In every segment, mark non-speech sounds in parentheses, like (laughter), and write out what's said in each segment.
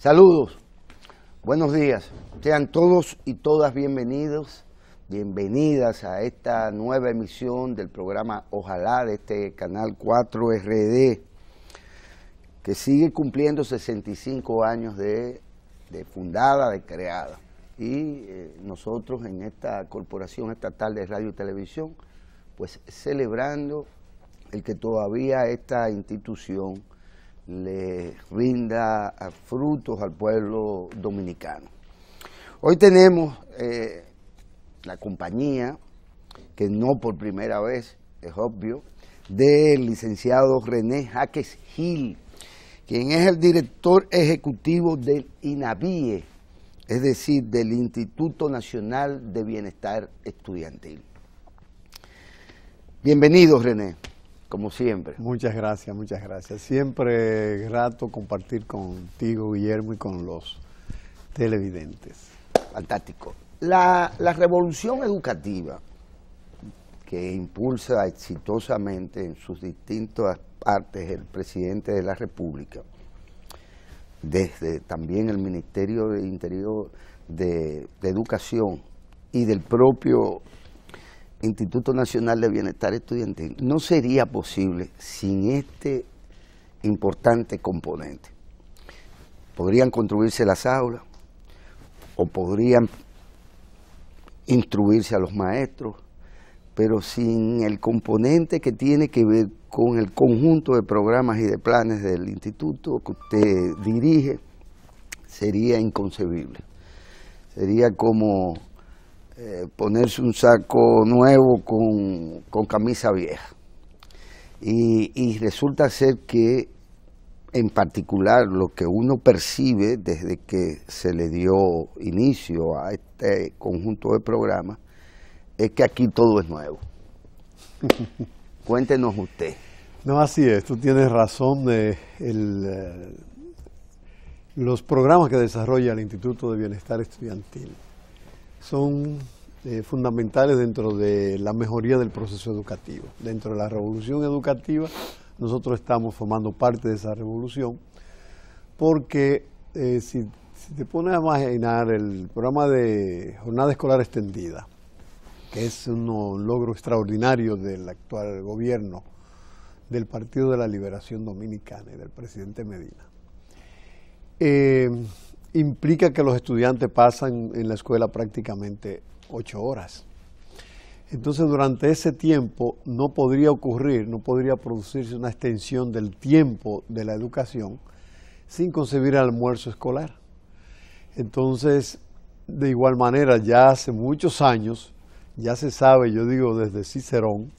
Saludos, buenos días. Sean todos y todas bienvenidos, bienvenidas a esta nueva emisión del programa Ojalá de este canal 4RD, que sigue cumpliendo 65 años de, fundada, de creada. Y eh, nosotros en esta Corporación Estatal de Radio y Televisión, pues celebrando el que todavía esta institución le rinda frutos al pueblo dominicano. Hoy tenemos eh, la compañía, que no por primera vez, es obvio, del licenciado René Jaques Gil, quien es el director ejecutivo del INAVIE, es decir, del Instituto Nacional de Bienestar Estudiantil. Bienvenido, René como siempre. Muchas gracias, muchas gracias. Siempre grato compartir contigo, Guillermo, y con los televidentes. Fantástico. La, la revolución educativa que impulsa exitosamente en sus distintas partes el presidente de la República, desde también el Ministerio de Interior de Educación y del propio Instituto Nacional de Bienestar Estudiantil no sería posible sin este importante componente. Podrían construirse las aulas o podrían instruirse a los maestros, pero sin el componente que tiene que ver con el conjunto de programas y de planes del instituto que usted dirige, sería inconcebible. Sería como eh, ponerse un saco nuevo con, camisa vieja. Y, y, resulta ser que, en particular, lo que uno percibe desde que se le dio inicio a este conjunto de programas es que aquí todo es nuevo. (laughs) Cuéntenos usted. No, así es, tú tienes razón. de eh, el, eh, los programas que desarrolla el Instituto de Bienestar Estudiantil son eh, fundamentales dentro de la mejoría del proceso educativo. Dentro de la revolución educativa, nosotros estamos formando parte de esa revolución, porque eh, si, te pones a imaginar el programa de jornada escolar extendida, que es un logro extraordinario del actual gobierno del Partido de la Liberación Dominicana y del presidente Medina. Eh, implica que los estudiantes pasan en la escuela prácticamente ocho horas. Entonces durante ese tiempo no podría ocurrir, no podría producirse una extensión del tiempo de la educación sin concebir almuerzo escolar. Entonces, de igual manera, ya hace muchos años, ya se sabe, yo digo desde Cicerón,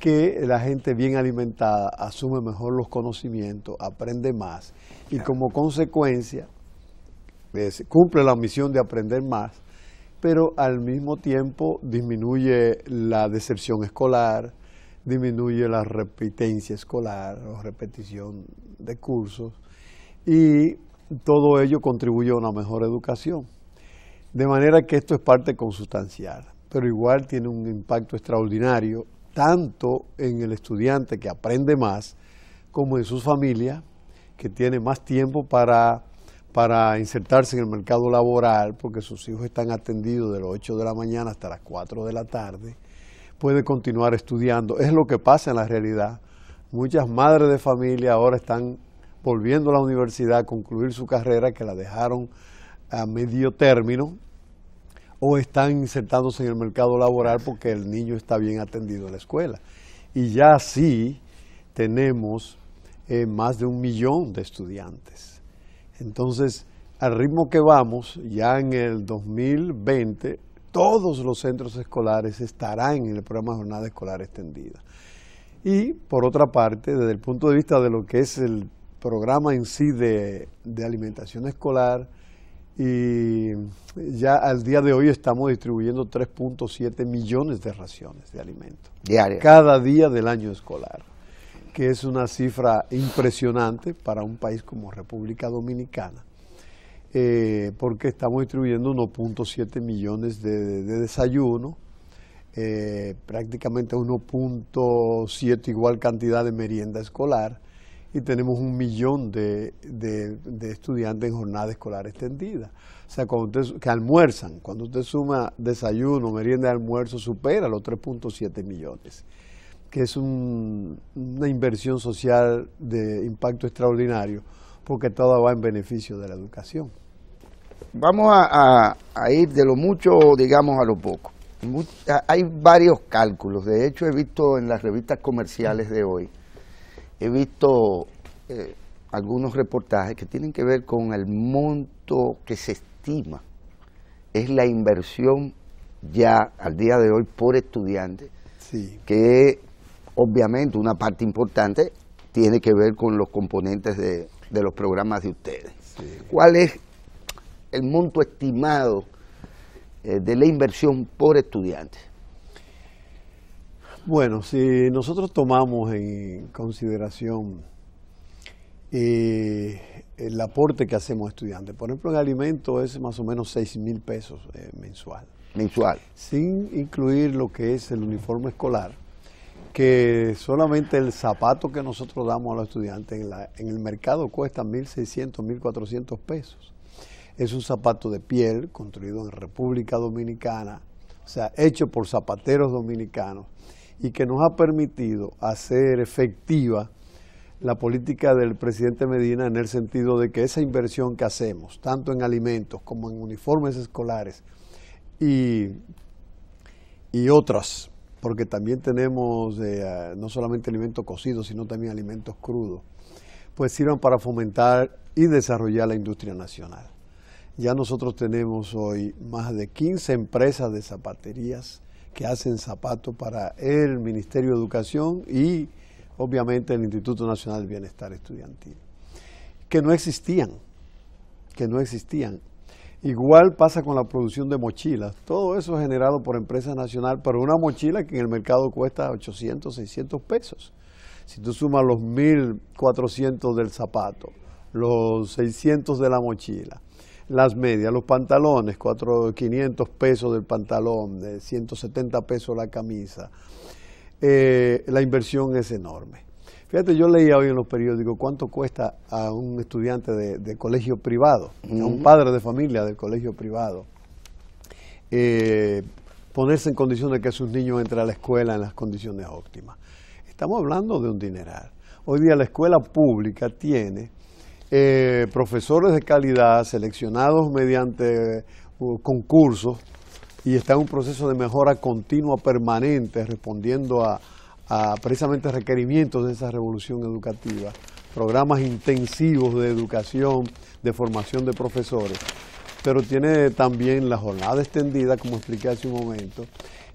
que la gente bien alimentada asume mejor los conocimientos, aprende más y como consecuencia eh, cumple la misión de aprender más, pero al mismo tiempo disminuye la decepción escolar, disminuye la repitencia escolar o repetición de cursos y todo ello contribuye a una mejor educación. De manera que esto es parte consustancial, pero igual tiene un impacto extraordinario tanto en el estudiante que aprende más como en su familia que tiene más tiempo para para insertarse en el mercado laboral, porque sus hijos están atendidos de las 8 de la mañana hasta las 4 de la tarde, puede continuar estudiando. Es lo que pasa en la realidad. Muchas madres de familia ahora están volviendo a la universidad a concluir su carrera, que la dejaron a medio término, o están insertándose en el mercado laboral porque el niño está bien atendido en la escuela. Y ya así tenemos eh, más de un millón de estudiantes entonces, al ritmo que vamos, ya en el 2020, todos los centros escolares estarán en el programa jornada escolar extendida. Y por otra parte, desde el punto de vista de lo que es el programa en sí de, alimentación escolar, y ya al día de hoy estamos distribuyendo 3.7 millones de raciones de alimentos. Cada día del año escolar que es una cifra impresionante para un país como República Dominicana, eh, porque estamos distribuyendo 1.7 millones de, desayuno, eh, prácticamente 1.7 igual cantidad de merienda escolar, y tenemos un millón de, estudiantes en jornada escolar extendida. O sea, cuando usted, que almuerzan, cuando usted suma desayuno, merienda y almuerzo, supera los 3.7 millones que es una inversión social de impacto extraordinario, porque todo va en beneficio de la educación. Vamos a, ir de lo mucho, digamos, a lo poco. Hay varios cálculos, de hecho he visto en las revistas comerciales de hoy, he visto eh, algunos reportajes que tienen que ver con el monto que se estima es la inversión ya al día de hoy por estudiante sí. que obviamente una parte importante tiene que ver con los componentes de, los programas de ustedes. ¿Cuál es el monto estimado eh, de la inversión por estudiante? Bueno, si nosotros tomamos en consideración eh, el aporte que hacemos a estudiantes, por ejemplo, en alimentos es más o menos 6 mil pesos eh, mensual. Mensual. Sin incluir lo que es el uniforme escolar, que solamente el zapato que nosotros damos a los estudiantes en, el mercado cuesta 1.600, 1.400 pesos. Es un zapato de piel construido en República Dominicana, o sea, hecho por zapateros dominicanos y que nos ha permitido hacer efectiva la política del presidente Medina en el sentido de que esa inversión que hacemos, tanto en alimentos como en uniformes escolares y, y otras porque también tenemos eh, no solamente alimentos cocidos, sino también alimentos crudos, pues sirvan para fomentar y desarrollar la industria nacional. Ya nosotros tenemos hoy más de 15 empresas de zapaterías que hacen zapatos para el Ministerio de Educación y obviamente el Instituto Nacional del Bienestar Estudiantil, que no existían, que no existían Igual pasa con la producción de mochilas. Todo eso es generado por empresas nacionales, pero una mochila que en el mercado cuesta 800, 600 pesos. Si tú sumas los 1.400 del zapato, los 600 de la mochila, las medias, los pantalones, 400, 500 pesos del pantalón, 170 pesos la camisa, eh, la inversión es enorme. Fíjate, yo leía hoy en los periódicos cuánto cuesta a un estudiante de, colegio privado, a un padre de familia del colegio privado, eh, ponerse en condiciones de que sus niños entren a la escuela en las condiciones óptimas. Estamos hablando de un dineral. Hoy día la escuela pública tiene eh, profesores de calidad seleccionados mediante eh, concursos y está en un proceso de mejora continua, permanente, respondiendo a, precisamente requerimientos de esa revolución educativa, programas intensivos de educación, de formación de profesores, pero tiene también la jornada extendida, como expliqué hace un momento,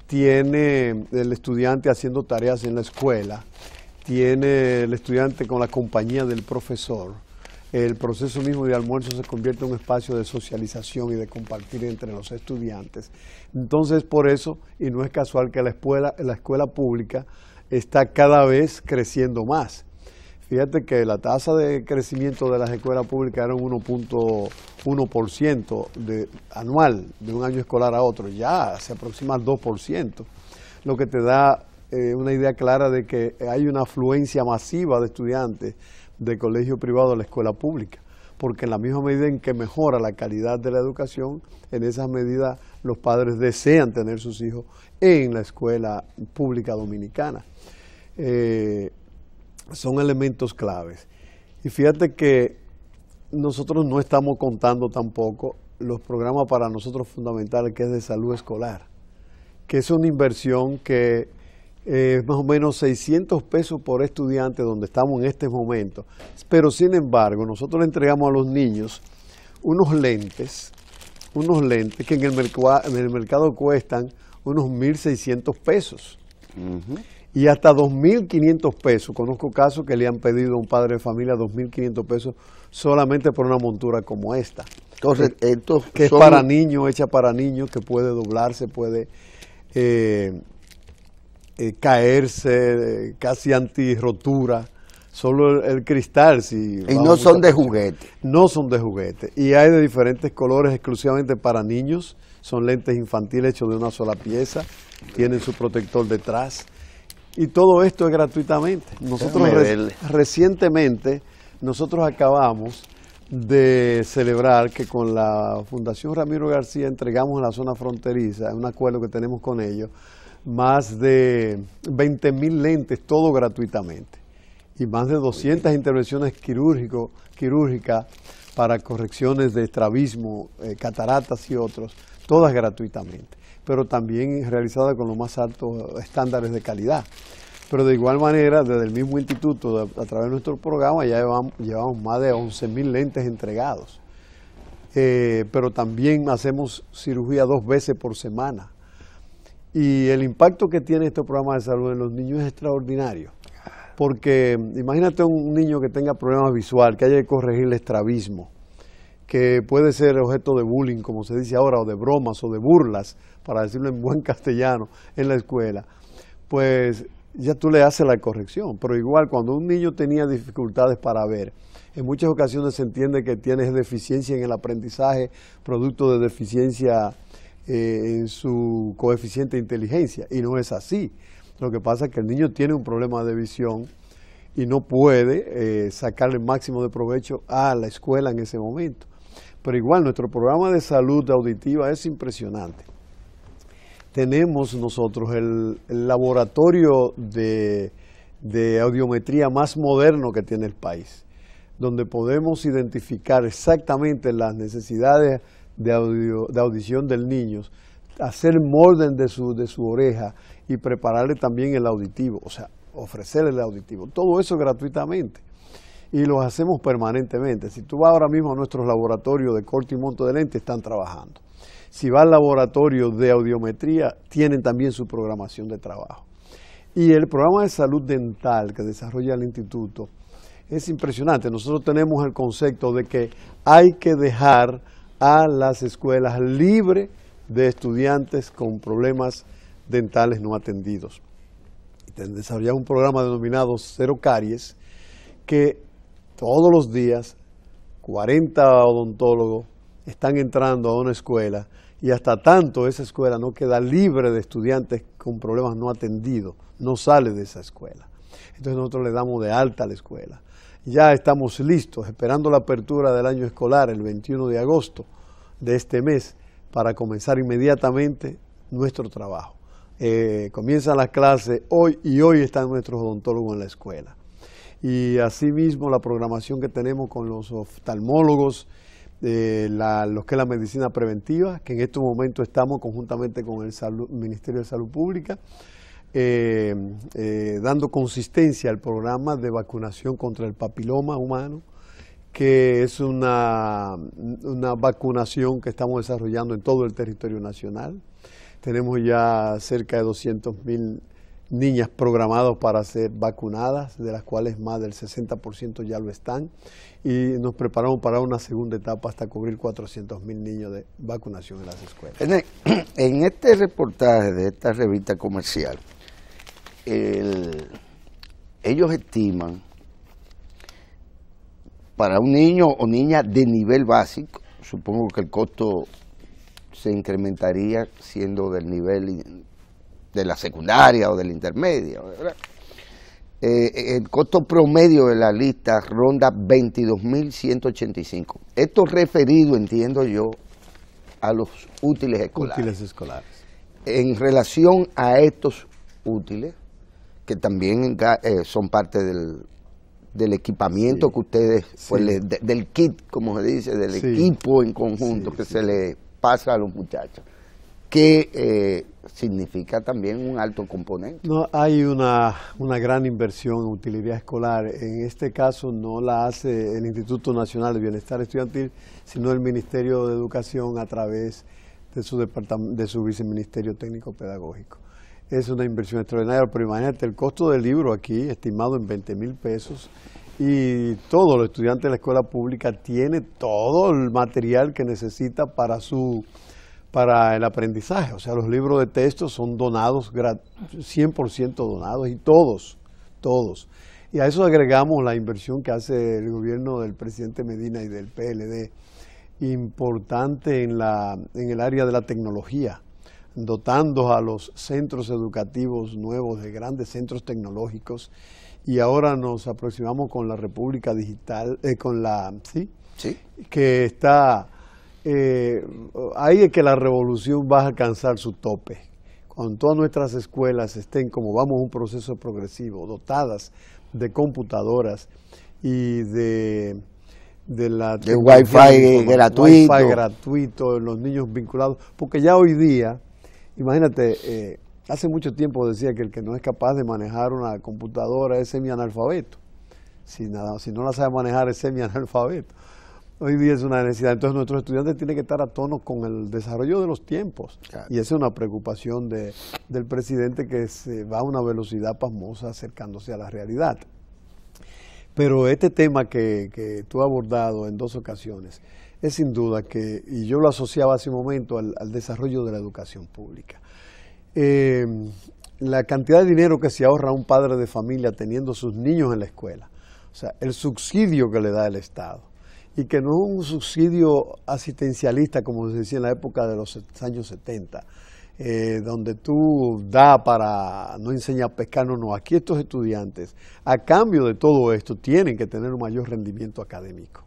tiene el estudiante haciendo tareas en la escuela, tiene el estudiante con la compañía del profesor, el proceso mismo de almuerzo se convierte en un espacio de socialización y de compartir entre los estudiantes. Entonces, por eso, y no es casual que la escuela, la escuela pública está cada vez creciendo más. Fíjate que la tasa de crecimiento de las escuelas públicas era un 1.1% de, anual de un año escolar a otro, ya se aproxima al 2%, lo que te da eh, una idea clara de que hay una afluencia masiva de estudiantes de colegio privado a la escuela pública, porque en la misma medida en que mejora la calidad de la educación, en esas medidas los padres desean tener sus hijos en la escuela pública dominicana. Eh, son elementos claves. Y fíjate que nosotros no estamos contando tampoco los programas para nosotros fundamentales que es de salud escolar, que es una inversión que es eh, más o menos 600 pesos por estudiante donde estamos en este momento. Pero sin embargo, nosotros le entregamos a los niños unos lentes unos lentes que en el, mercado cuestan unos 1.600 pesos. Y hasta 2.500 pesos. Conozco casos que le han pedido a un padre de familia 2.500 pesos solamente por una montura como esta. Entonces, estos que es para niños, hecha para niños, que puede doblarse, puede eh, eh, caerse, eh, casi anti rotura solo el, cristal. Si y no son de juguete. No son de juguete. Y hay de diferentes colores exclusivamente para niños. Son lentes infantiles hechos de una sola pieza. Tienen su protector detrás. Y todo esto es gratuitamente. Nosotros recientemente, nosotros acabamos de celebrar que con la Fundación Ramiro García entregamos a la zona fronteriza, en un acuerdo que tenemos con ellos, más de 20 mil lentes, todo gratuitamente y más de 200 intervenciones quirúrgico, quirúrgicas para correcciones de estrabismo, eh, cataratas y otros, todas gratuitamente, pero también realizadas con los más altos estándares de calidad. Pero de igual manera, desde el mismo instituto, a través de nuestro programa, ya llevamos, más de 11.000 lentes entregados. Eh, pero también hacemos cirugía dos veces por semana. Y el impacto que tiene este programa de salud en los niños es extraordinario porque imagínate un niño que tenga problemas visual, que haya que corregir el estrabismo, que puede ser objeto de bullying, como se dice ahora, o de bromas o de burlas, para decirlo en buen (laughs) castellano, en la escuela, pues ya tú le haces la corrección. Pero igual, cuando un niño tenía dificultades para ver, en muchas ocasiones se entiende que tienes deficiencia en el aprendizaje, producto de deficiencia eh, en su coeficiente de inteligencia, y no es así. Lo que pasa es que el niño tiene un problema de visión y no puede eh, sacar el máximo de provecho a la escuela en ese momento. Pero igual, nuestro programa de salud auditiva es impresionante. Tenemos nosotros el, laboratorio de, audiometría más moderno que tiene el país, donde podemos identificar exactamente las necesidades de, audición del niño, hacer molden de de su oreja y prepararle también el auditivo, o sea, ofrecerle el auditivo. Todo eso gratuitamente y lo hacemos permanentemente. Si tú vas ahora mismo a nuestros laboratorios de corte y monto de lente, están trabajando. Si vas al laboratorio de audiometría, tienen también su programación de trabajo. Y el programa de salud dental que desarrolla el instituto es impresionante. Nosotros tenemos el concepto de que hay que dejar a las escuelas libres de estudiantes con problemas dentales no atendidos. Desarrollamos un programa denominado Cero Caries, que todos los días 40 odontólogos están entrando a una escuela y hasta tanto esa escuela no queda libre de estudiantes con problemas no atendidos, no sale de esa escuela. Entonces nosotros le damos de alta a la escuela. Ya estamos listos, esperando la apertura del año escolar el 21 de agosto de este mes para comenzar inmediatamente nuestro trabajo. Eh, comienza la clase hoy y hoy están nuestros odontólogos en la escuela. Y así mismo la programación que tenemos con los oftalmólogos, eh, los que es la medicina preventiva, que en este momento estamos conjuntamente con el Ministerio de Salud Pública, eh, eh, dando consistencia al programa de vacunación contra el papiloma humano, que es una, una vacunación que estamos desarrollando en todo el territorio nacional. Tenemos ya cerca de 200 mil niñas programadas para ser vacunadas, de las cuales más del 60% ya lo están, y nos preparamos para una segunda etapa hasta cubrir 400 mil niños de vacunación en las escuelas. (clears throat) En, este reportaje de esta revista comercial, ellos estiman para un niño o niña de nivel básico, supongo que el costo se incrementaría siendo del nivel de la secundaria o del intermedio eh, el costo promedio de la lista ronda 22.185. Esto referido, entiendo yo, a los útiles escolares. En relación a estos útiles, que también eh, son parte del, del equipamiento que ustedes, pues, del kit, como se dice, del equipo en conjunto que se le pasa a los muchachos, ¿Qué eh, significa también un alto componente. No, hay una, una gran inversión en utilidad escolar. En este caso no la hace el Instituto Nacional de Bienestar Estudiantil, sino el Ministerio de Educación a través de su, de su viceministerio técnico pedagógico. Es una inversión extraordinaria, pero imagínate, el costo del libro aquí, estimado en 20 mil pesos, y todo el estudiante de la escuela pública tiene todo el material que necesita para su para el aprendizaje, o sea, los libros de texto son donados 100% donados y todos, todos. Y a eso agregamos la inversión que hace el gobierno del presidente Medina y del PLD importante en la en el área de la tecnología, dotando a los centros educativos nuevos de grandes centros tecnológicos y ahora nos aproximamos con la República Digital, eh, con la ¿sí? ¿Sí? que está, eh, ahí es que la revolución va a alcanzar su tope. Cuando todas nuestras escuelas estén, como vamos, un proceso progresivo, dotadas de computadoras y de de la wifi gratuito. Wi-Fi gratuito, los niños vinculados, porque ya hoy día, imagínate, eh, Hace mucho tiempo decía que el que no es capaz de manejar una computadora es semianalfabeto. Si, nada, si no la sabe manejar es semi-analfabeto. Hoy día es una necesidad. Entonces nuestros estudiantes tienen que estar a tono con el desarrollo de los tiempos. Y esa es una preocupación del presidente que se va a una velocidad pasmosa acercándose a la realidad. Pero este tema que, tú has abordado en dos ocasiones es sin duda que, y yo lo asociaba hace un momento al desarrollo de la educación pública. Em, la cantidad de dinero que se ahorra un padre de familia teniendo sus niños en la escuela, o sea, el subsidio que le da el Estado, y que no es un subsidio asistencialista como se decía en la época de los años 70, eh, donde tú da para no enseñar a pescar, no, no, aquí estos estudiantes, a cambio de todo esto, tienen que tener un mayor rendimiento académico.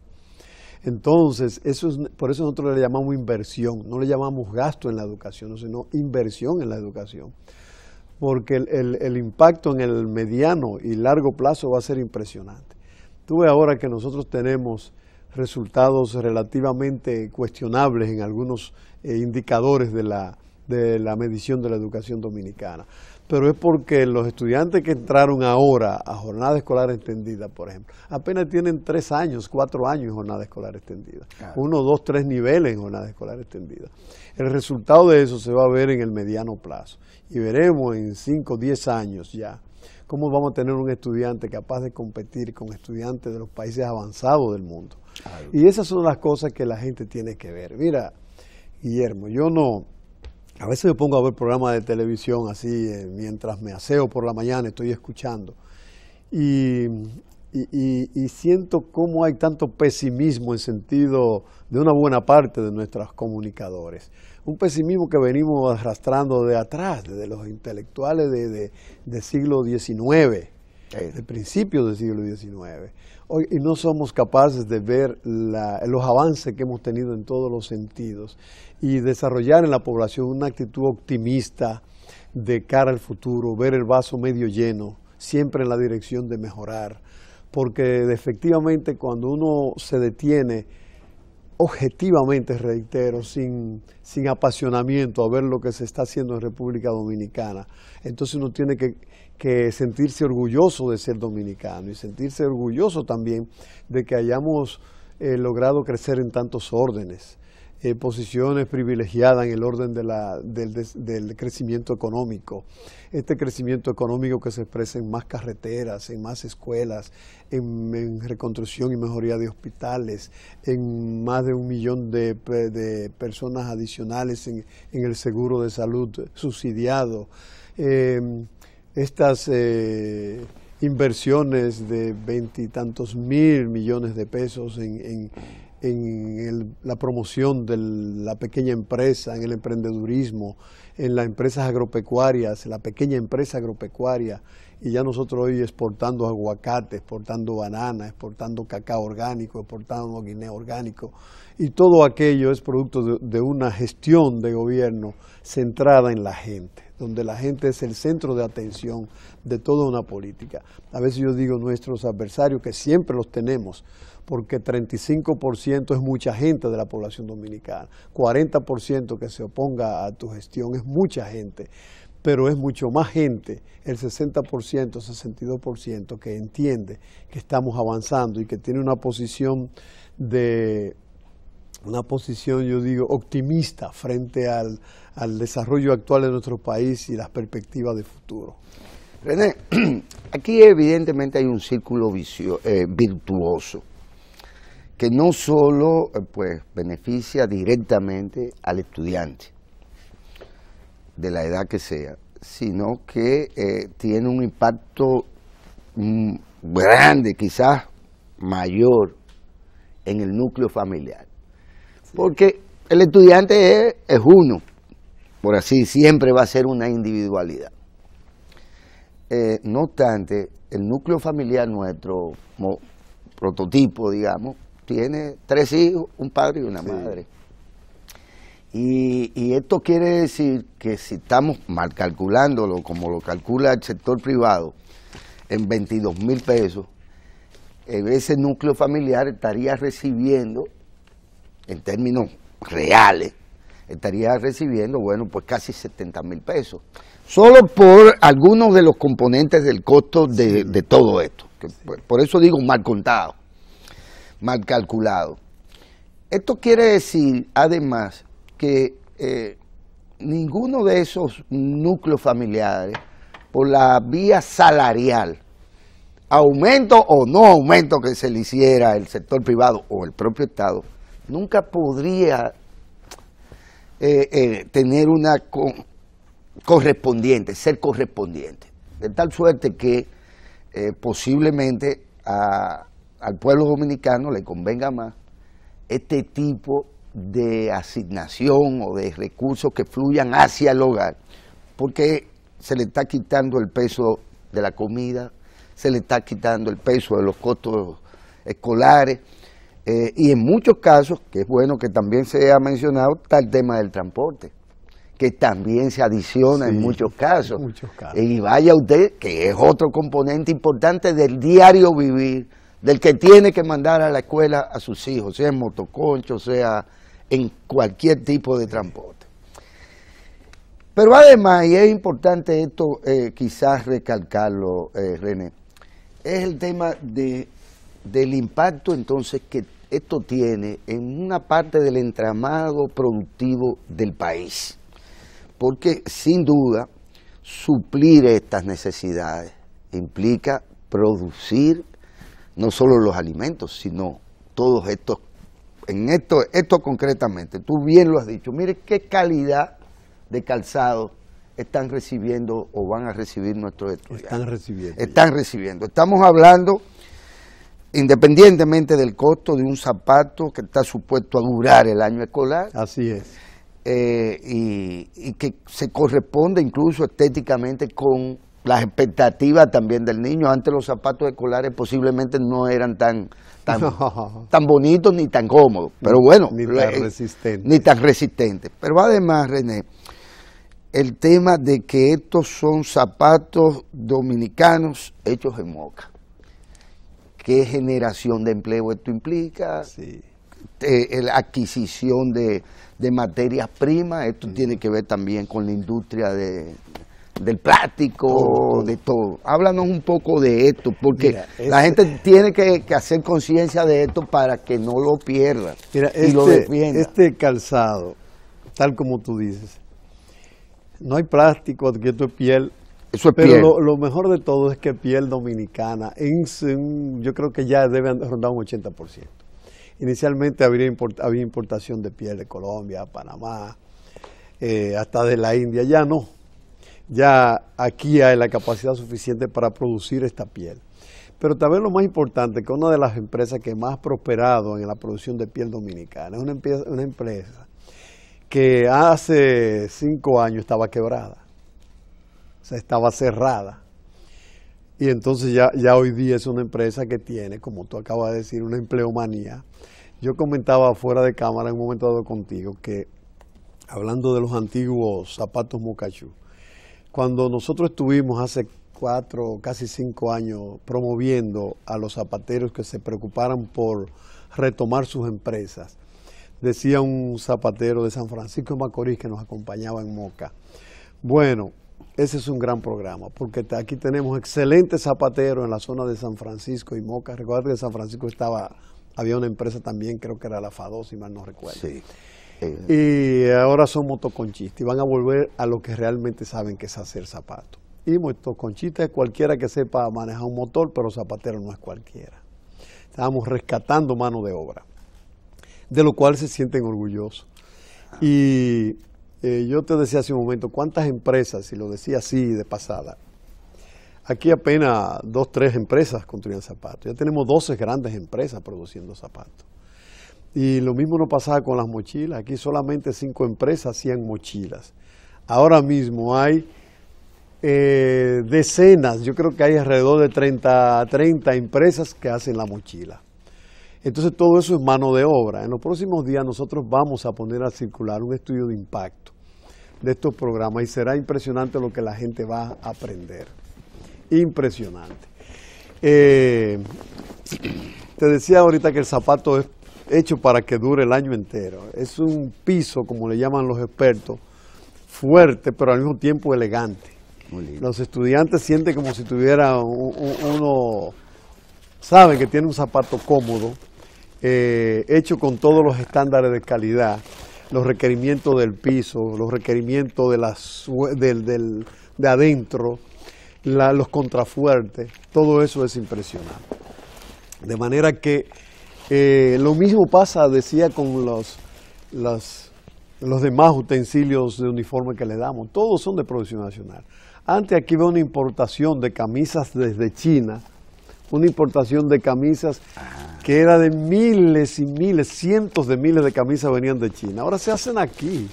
Entonces, eso es, por eso nosotros le llamamos inversión, no le llamamos gasto en la educación, sino inversión en la educación, porque el, impacto en el mediano y largo plazo va a ser impresionante. Tú ves ahora que nosotros tenemos resultados relativamente cuestionables en algunos eh, indicadores de la medición de la educación dominicana pero es porque los estudiantes que entraron ahora a jornada escolar extendida, por ejemplo, apenas tienen tres años, cuatro años en jornada escolar extendida, uno, dos, tres niveles en jornada escolar extendida. El resultado de eso se va a ver en el mediano plazo y veremos en cinco, diez años ya cómo vamos a tener un estudiante capaz de competir con estudiantes de los países avanzados del mundo. Y esas son las cosas que la gente tiene que ver. Mira, Guillermo, yo no a veces me pongo a ver programas de televisión así, eh, mientras me aseo por la mañana, estoy escuchando. Y, y, siento cómo hay tanto pesimismo en sentido de una buena parte de nuestros comunicadores. Un pesimismo que venimos arrastrando de atrás, desde los intelectuales del siglo XIX, de principios del siglo XIX. Hoy, y no somos capaces de ver los avances que hemos tenido en todos los sentidos y desarrollar en la población una actitud optimista de cara al futuro, ver el vaso medio lleno, siempre en la dirección de mejorar, porque efectivamente cuando uno se detiene objetivamente, reitero, sin, apasionamiento a ver lo que se está haciendo en República Dominicana, entonces uno tiene que, sentirse orgulloso de ser dominicano y sentirse orgulloso también de que hayamos eh, logrado crecer en tantos órdenes eh, posiciones privilegiadas en el orden de la, del, del, crecimiento económico. Este crecimiento económico que se expresa en más carreteras, en más escuelas, en, reconstrucción y mejoría de hospitales, en más de un millón de, personas adicionales en, el seguro de salud subsidiado. Em, estas eh, inversiones de veintitantos mil millones de pesos en en la promoción de la pequeña empresa, en el emprendedurismo, en las empresas agropecuarias, la pequeña empresa agropecuaria, y ya nosotros hoy exportando aguacate, exportando banana, exportando cacao orgánico, exportando guineo orgánico, y todo aquello es producto de una gestión de gobierno centrada en la gente, donde la gente es el centro de atención de toda una política. A veces yo digo nuestros adversarios, que siempre los tenemos, porque 35% es mucha gente de la población dominicana, 40% que se oponga a tu gestión es mucha gente, pero es mucho más gente, el 60%, 62% que entiende que estamos avanzando y que tiene una posición de una posición, yo digo, optimista frente al, desarrollo actual de nuestro país y las perspectivas de futuro. René, (clears throat) aquí evidentemente hay un círculo eh, virtuoso que no solo eh, pues, beneficia directamente al estudiante de la edad que sea, sino que eh, tiene un impacto mm, grande, quizás mayor, en el núcleo familiar. Porque el estudiante es, uno, por así siempre va a ser una individualidad. Eh, no obstante, el núcleo familiar nuestro, prototipo, digamos, tiene tres hijos, un padre y una madre. Y, esto quiere decir que si estamos mal calculándolo, como lo calcula el sector privado, en 22 mil pesos, eh, ese núcleo familiar estaría recibiendo, en términos reales, estaría recibiendo, bueno, pues casi 70 mil pesos. Solo por algunos de los componentes del costo de, todo esto. por eso digo mal contado mal calculado. Esto quiere decir, además, que eh, ninguno de esos núcleos familiares, por la vía salarial, aumento o no aumento que se le hiciera el sector privado o el propio Estado, nunca podría eh, eh, tener una correspondiente, ser correspondiente. De tal suerte que posiblemente a, al pueblo dominicano le convenga más este tipo de asignación o de recursos que fluyan hacia el hogar, porque se le está quitando el peso de la comida, se le está quitando el peso de los costos escolares, eh, y en muchos casos, que es bueno que también se ha mencionado, está el tema del transporte, que también se adiciona en muchos casos. Y vaya usted, que es otro componente importante del diario vivir del que tiene que mandar a la escuela a sus hijos, sea en motoconcho, sea en cualquier tipo de transporte. Pero además, y es importante esto eh, quizás recalcarlo, eh, René, es el tema de, del impacto entonces que esto tiene en una parte del entramado productivo del país. Porque sin duda, suplir estas necesidades implica producir no solo los alimentos, sino todos estos, en esto, esto concretamente, tú bien lo has dicho, mire qué calidad de calzado están recibiendo o van a recibir nuestros estudiantes. Están recibiendo. Estamos hablando, independientemente del costo de un zapato que está supuesto a durar el año escolar. Así es. Eh, y que se corresponde incluso estéticamente con las expectativas también del niño. Antes los zapatos escolares posiblemente no eran tan, tan, tan bonitos ni tan cómodos, pero bueno. Ni, tan resistentes. Ni tan resistentes. Pero además, René, el tema de que estos son zapatos dominicanos hechos en Moca. ¿Qué generación de empleo esto implica? Sí. Eh, la adquisición de, materias primas, esto mm. tiene que ver también con la industria de, del plástico, de todo. Háblanos un poco de esto, porque la este- gente tiene que, hacer conciencia de esto para que no lo pierda y este, lo defienda. Este calzado, tal como tú dices, no hay plástico, esto es piel. Eso es pero piel. Lo, mejor de todo es que piel dominicana, en, yo creo que ya debe rondar un 80%. Inicialmente había, había importación de piel de Colombia, Panamá, eh, hasta de la India, ya no ya aquí hay la capacidad suficiente para producir esta piel. Pero también lo más importante, que una de las empresas que más ha prosperado en la producción de piel dominicana es una empresa, que hace cinco años estaba quebrada, o sea, estaba cerrada. Y entonces ya, hoy día es una empresa que tiene, como tú acabas de decir, una empleomanía. Yo comentaba fuera de cámara en un momento dado contigo que, hablando de los antiguos zapatos mocachú, cuando nosotros estuvimos hace cuatro, casi cinco años promoviendo a los zapateros que se preocuparan por retomar sus empresas, decía un zapatero de San Francisco de Macorís que nos acompañaba en Moca. Bueno, ese es un gran programa, porque aquí tenemos excelentes zapateros en la zona de San Francisco y Moca. Recuerda que San Francisco estaba, había una empresa también, creo que era la FADO, si mal no recuerdo. Sí. Y ahora son motoconchistas y van a volver a lo que realmente saben que es hacer zapatos. Y motoconchista es cualquiera que sepa manejar un motor, pero zapatero no es cualquiera. Estamos rescatando mano de obra, de lo cual se sienten orgullosos. Y eh, yo te decía hace un momento, ¿cuántas empresas, si lo decía así de pasada, Aquí apenas dos, tres empresas construían zapatos. Ya tenemos 12 grandes empresas produciendo zapatos. Y lo mismo no pasaba con las mochilas. Aquí solamente cinco empresas hacían mochilas. Ahora mismo hay eh, decenas, yo creo que hay alrededor de 30, 30 empresas que hacen la mochila. Entonces todo eso es mano de obra. En los próximos días nosotros vamos a poner a circular un estudio de impacto de estos programas y será impresionante lo que la gente va a aprender. Impresionante. Eh, te decía ahorita que el zapato es hecho para que dure el año entero. Es un piso, como le llaman los expertos, fuerte, pero al mismo tiempo elegante. Los estudiantes sienten como si tuviera uno, saben que tiene un zapato cómodo, eh, hecho con todos los estándares de calidad, los requerimientos del piso, los requerimientos de, de adentro, los contrafuertes, todo eso es impresionante. De manera que eh, lo mismo pasa, decía, con los, los, demás utensilios de uniforme que le damos. Todos son de producción nacional. Antes aquí veo una importación de camisas desde China, una importación de camisas ah. que era de miles y miles, cientos de miles de camisas venían de China. Ahora se hacen aquí,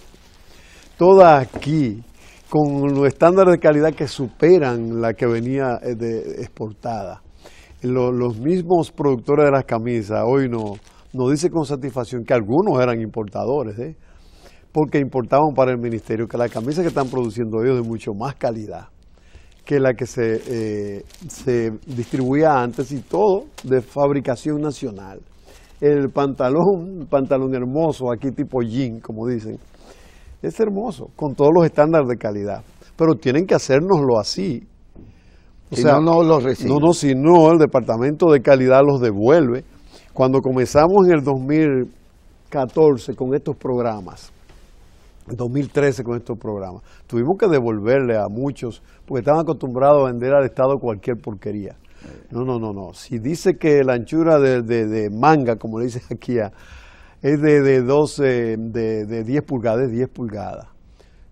todas aquí, con los estándares de calidad que superan la que venía eh, de, exportada los mismos productores de las camisas hoy no, nos dicen con satisfacción que algunos eran importadores, ¿eh? porque importaban para el ministerio que la camisa que están produciendo ellos de mucho más calidad que la que se, eh, se distribuía antes y todo de fabricación nacional. El pantalón, pantalón hermoso, aquí tipo jean, como dicen, es hermoso, con todos los estándares de calidad, pero tienen que hacérnoslo así, o sea, no, no los No, no, si no, el Departamento de Calidad los devuelve. Cuando comenzamos en el 2014 con estos programas, en 2013 con estos programas, tuvimos que devolverle a muchos, porque estaban acostumbrados a vender al Estado cualquier porquería. No, no, no, no. Si dice que la anchura de, manga, como le dicen aquí, es de, 12, de, 10 pulgadas, es 10 pulgadas.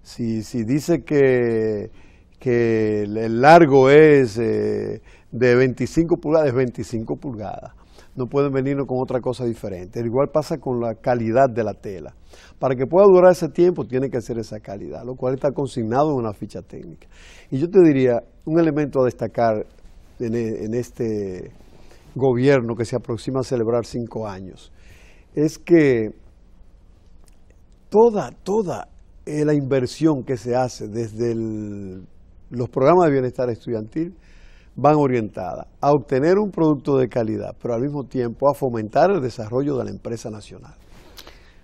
si dice que que el largo es eh, de 25 pulgadas, es 25 pulgadas. No pueden venirnos con otra cosa diferente. Igual pasa con la calidad de la tela. Para que pueda durar ese tiempo tiene que ser esa calidad, lo cual está consignado en una ficha técnica. Y yo te diría, un elemento a destacar en, e, en este gobierno que se aproxima a celebrar cinco años es que toda, toda eh, la inversión que se hace desde el los programas de bienestar estudiantil van orientadas a obtener un producto de calidad, pero al mismo tiempo a fomentar el desarrollo de la empresa nacional.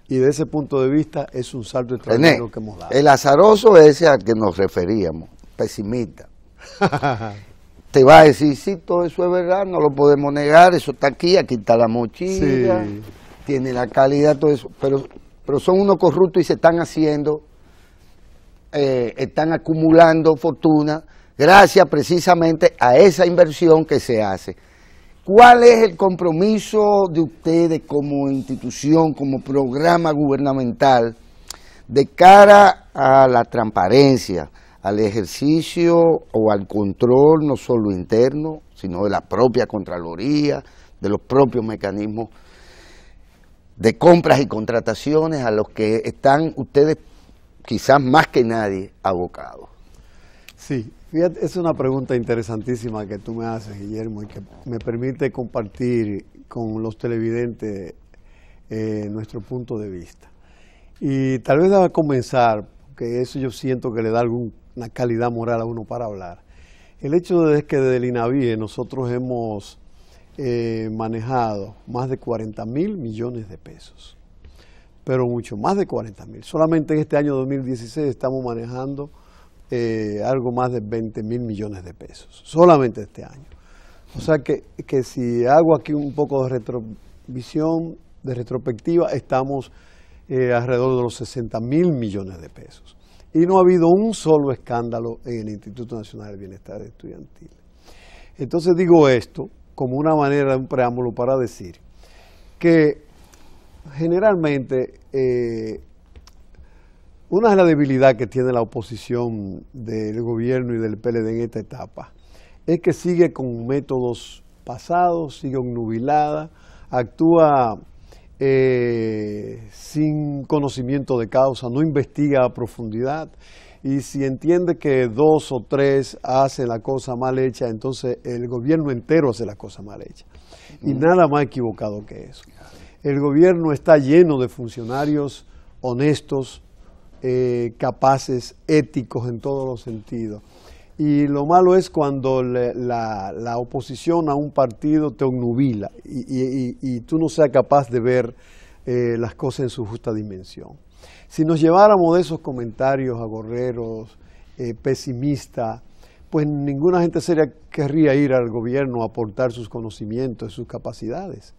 Y de ese punto de vista es un salto extraordinario que hemos dado. El azaroso ese al que nos referíamos, pesimista. (laughs) Te va a decir, sí, todo eso es verdad, no lo podemos negar, eso está aquí, aquí está la mochila, tiene la calidad, todo eso, pero, pero son unos corruptos y se están haciendo eh, están acumulando fortuna gracias precisamente a esa inversión que se hace. ¿Cuál es el compromiso de ustedes como institución, como programa gubernamental, de cara a la transparencia, al ejercicio o al control no solo interno, sino de la propia Contraloría, de los propios mecanismos de compras y contrataciones a los que están ustedes quizás más que nadie, abocado? Sí, fíjate, es una pregunta interesantísima que tú me haces, Guillermo, y que me permite compartir con los televidentes eh, nuestro punto de vista. Y tal vez a comenzar, porque eso yo siento que le da alguna calidad moral a uno para hablar. El hecho de que desde el INAVIE nosotros hemos eh, manejado más de 40 mil millones de pesos pero mucho más de 40 mil. Solamente en este año 2016 estamos manejando eh, algo más de 20 mil millones de pesos, solamente este año. O sea que, si hago aquí un poco de retrovisión, de retrospectiva, estamos eh, alrededor de los 60 mil millones de pesos. Y no ha habido un solo escándalo en el Instituto Nacional de Bienestar Estudiantil. Entonces digo esto como una manera, un preámbulo para decir que generalmente, eh, una de las debilidades que tiene la oposición del gobierno y del PLD en esta etapa es que sigue con métodos pasados, sigue obnubilada, actúa eh, sin conocimiento de causa, no investiga a profundidad y si entiende que dos o tres hacen la cosa mal hecha, entonces el gobierno entero hace la cosa mal hecha. Y nada más equivocado que eso. El gobierno está lleno de funcionarios honestos, eh, capaces, éticos en todos los sentidos. Y lo malo es cuando la, oposición a un partido te obnubila y, tú no seas capaz de ver eh, las cosas en su justa dimensión. Si nos lleváramos de esos comentarios a gorreros, eh, pesimistas, pues ninguna gente seria querría ir al gobierno a aportar sus conocimientos, sus capacidades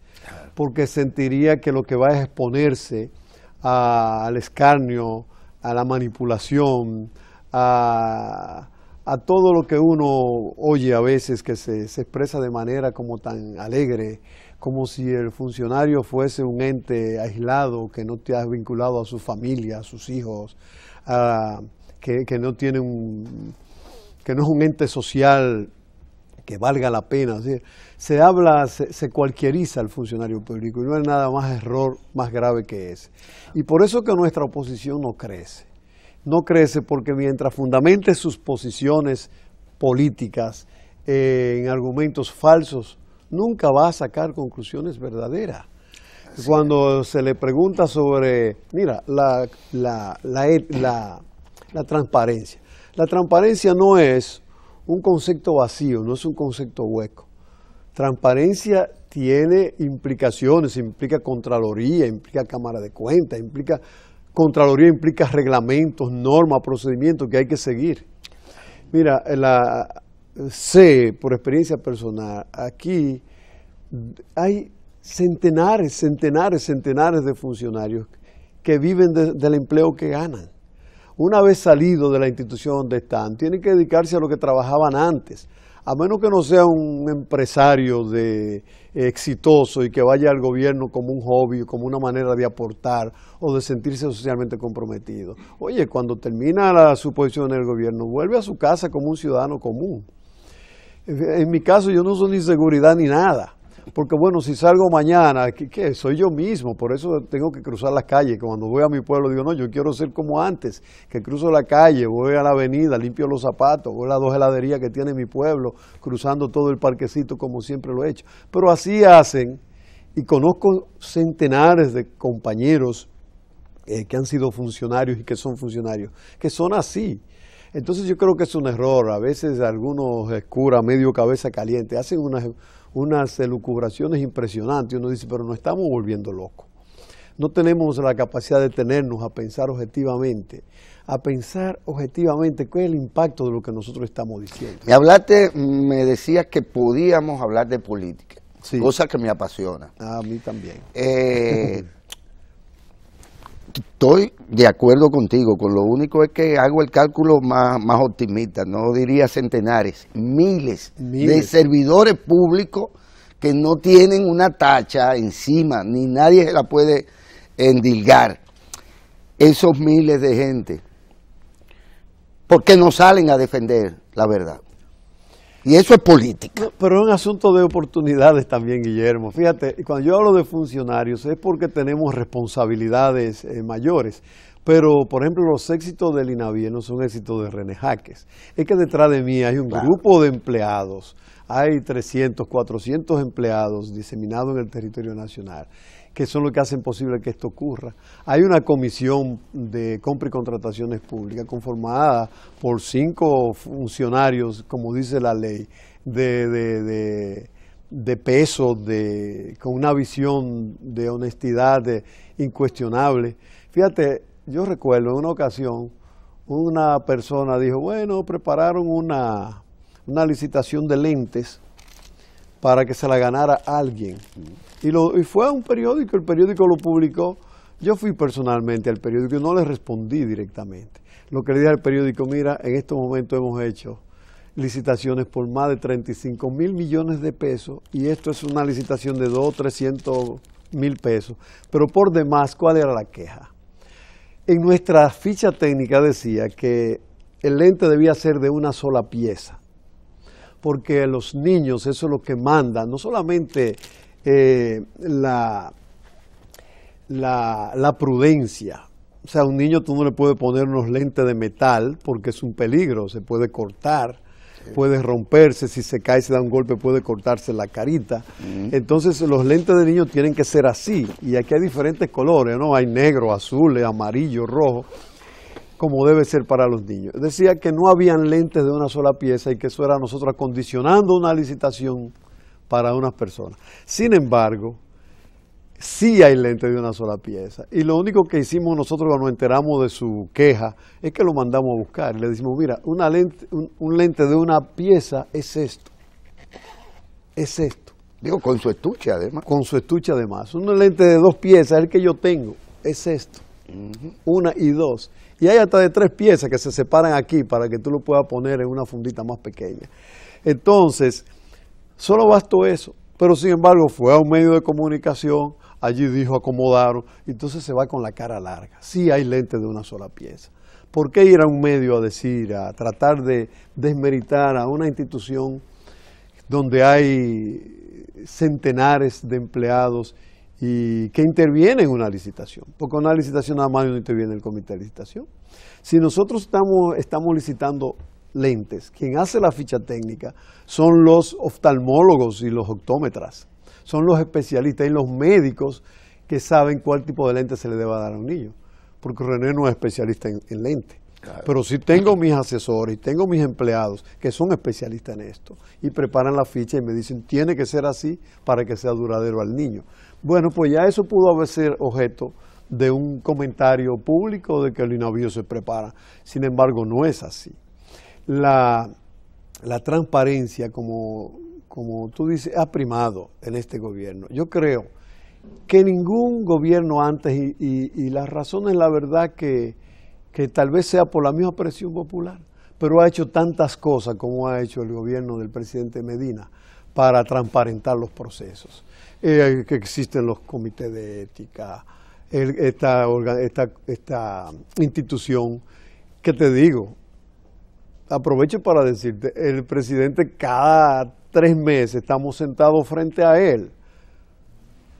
porque sentiría que lo que va a exponerse al escarnio, a la manipulación, a, todo lo que uno oye a veces que se, expresa de manera como tan alegre, como si el funcionario fuese un ente aislado que no te has vinculado a su familia, a sus hijos, que, no tiene un, que no es un ente social que valga la pena. Se habla, se, cualquieriza al funcionario público y no hay nada más error más grave que ese. Y por eso que nuestra oposición no crece. No crece porque mientras fundamente sus posiciones políticas eh, en argumentos falsos, nunca va a sacar conclusiones verdaderas. Cuando se le pregunta sobre, mira, la transparencia. La transparencia no es un concepto vacío, no es un concepto hueco. Transparencia tiene implicaciones, implica Contraloría, implica Cámara de Cuentas, implica Contraloría, implica reglamentos, normas, procedimientos que hay que seguir. Mira, eh, la, sé por experiencia personal, aquí hay centenares, centenares, centenares de funcionarios que viven del empleo que ganan una vez salido de la institución donde están, tienen que dedicarse a lo que trabajaban antes, a menos que no sea un empresario de, exitoso y que vaya al gobierno como un hobby, como una manera de aportar o de sentirse socialmente comprometido. Oye, cuando termina la, su posición en el gobierno, vuelve a su casa como un ciudadano común. En mi caso yo no soy ni seguridad ni nada porque bueno, si salgo mañana, ¿qué, Soy yo mismo, por eso tengo que cruzar la calle. Cuando voy a mi pueblo digo, no, yo quiero ser como antes, que cruzo la calle, voy a la avenida, limpio los zapatos, voy a las dos heladerías que tiene mi pueblo, cruzando todo el parquecito como siempre lo he hecho. Pero así hacen, y conozco centenares de compañeros eh, que han sido funcionarios y que son funcionarios, que son así. Entonces yo creo que es un error. A veces algunos escuran medio cabeza caliente hacen una unas elucubraciones impresionantes. Uno dice, pero no estamos volviendo locos. No tenemos la capacidad de tenernos a pensar objetivamente, a pensar objetivamente cuál es el impacto de lo que nosotros estamos diciendo. Me hablaste, me decías que podíamos hablar de política, sí. cosa que me apasiona. Ah, a mí también. Eh, (laughs) estoy de acuerdo contigo, con lo único es que hago el cálculo más, optimista, no diría centenares, miles, miles, de servidores públicos que no tienen una tacha encima, ni nadie se la puede endilgar. Esos miles de gente, porque no salen a defender la verdad? Y eso es política. pero es un asunto de oportunidades también, Guillermo. Fíjate, cuando yo hablo de funcionarios es porque tenemos responsabilidades eh, mayores. Pero, por ejemplo, los éxitos del INAVIE no son éxitos de René Jaques. Es que detrás de mí hay un grupo de empleados hay 300, 400 empleados diseminados en el territorio nacional que son los que hacen posible que esto ocurra. Hay una comisión de compra y contrataciones públicas conformada por cinco funcionarios, como dice la ley, de, peso, de, con una visión de honestidad incuestionable. Fíjate, yo recuerdo en una ocasión una persona dijo, bueno, prepararon una, una licitación de lentes para que se la ganara alguien. Y, fue a un periódico, el periódico lo publicó. Yo fui personalmente al periódico y no le respondí directamente. Lo que le dije al periódico, mira, en estos momentos hemos hecho licitaciones por más de 35 mil millones de pesos y esto es una licitación de 2 300 mil pesos. Pero por demás, ¿cuál era la queja? En nuestra ficha técnica decía que el lente debía ser de una sola pieza porque a los niños eso es lo que manda, no solamente eh, la, la, prudencia, o sea, a un niño tú no le puedes poner unos lentes de metal porque es un peligro, se puede cortar, puede romperse, si se cae, se da un golpe, puede cortarse la carita. Entonces, los lentes de niño tienen que ser así, y aquí hay diferentes colores, ¿no? Hay negro, azul, amarillo, rojo como debe ser para los niños. Decía que no habían lentes de una sola pieza y que eso era nosotros condicionando una licitación para unas personas. Sin embargo, sí hay lentes de una sola pieza. Y lo único que hicimos nosotros cuando nos enteramos de su queja es que lo mandamos a buscar. Le decimos, mira, una lente, un, lente de una pieza es esto. Es esto. Digo, con su estuche además. Con su estuche además. Un lente de dos piezas, el que yo tengo, es esto. Una y dos. Y hay hasta de tres piezas que se separan aquí para que tú lo puedas poner en una fundita más pequeña. Entonces, solo bastó eso. Pero sin embargo, fue a un medio de comunicación, allí dijo acomodaron, entonces se va con la cara larga. Sí hay lentes de una sola pieza. ¿Por qué ir a un medio a decir, a tratar de desmeritar a una institución donde hay centenares de empleados y que interviene en una licitación, porque una licitación nada más no interviene el comité de licitación. Si nosotros estamos, licitando lentes, quien hace la ficha técnica son los oftalmólogos y los octómetras, son los especialistas y los médicos que saben cuál tipo de lente se le debe dar a un niño, porque René no es especialista en, lente. Pero si tengo mis asesores tengo mis empleados que son especialistas en esto y preparan la ficha y me dicen tiene que ser así para que sea duradero al niño. Bueno, pues ya eso pudo haber sido objeto de un comentario público de que el navíos se prepara. Sin embargo, no es así. La, la transparencia, como, tú dices, ha primado en este gobierno. Yo creo que ningún gobierno antes, y, y, y la razón es la verdad que tal vez sea por la misma presión popular, pero ha hecho tantas cosas como ha hecho el gobierno del presidente Medina para transparentar los procesos. Eh, que existen los comités de ética, esta, esta, esta institución, que te digo, aprovecho para decirte, el presidente cada tres meses estamos sentados frente a él,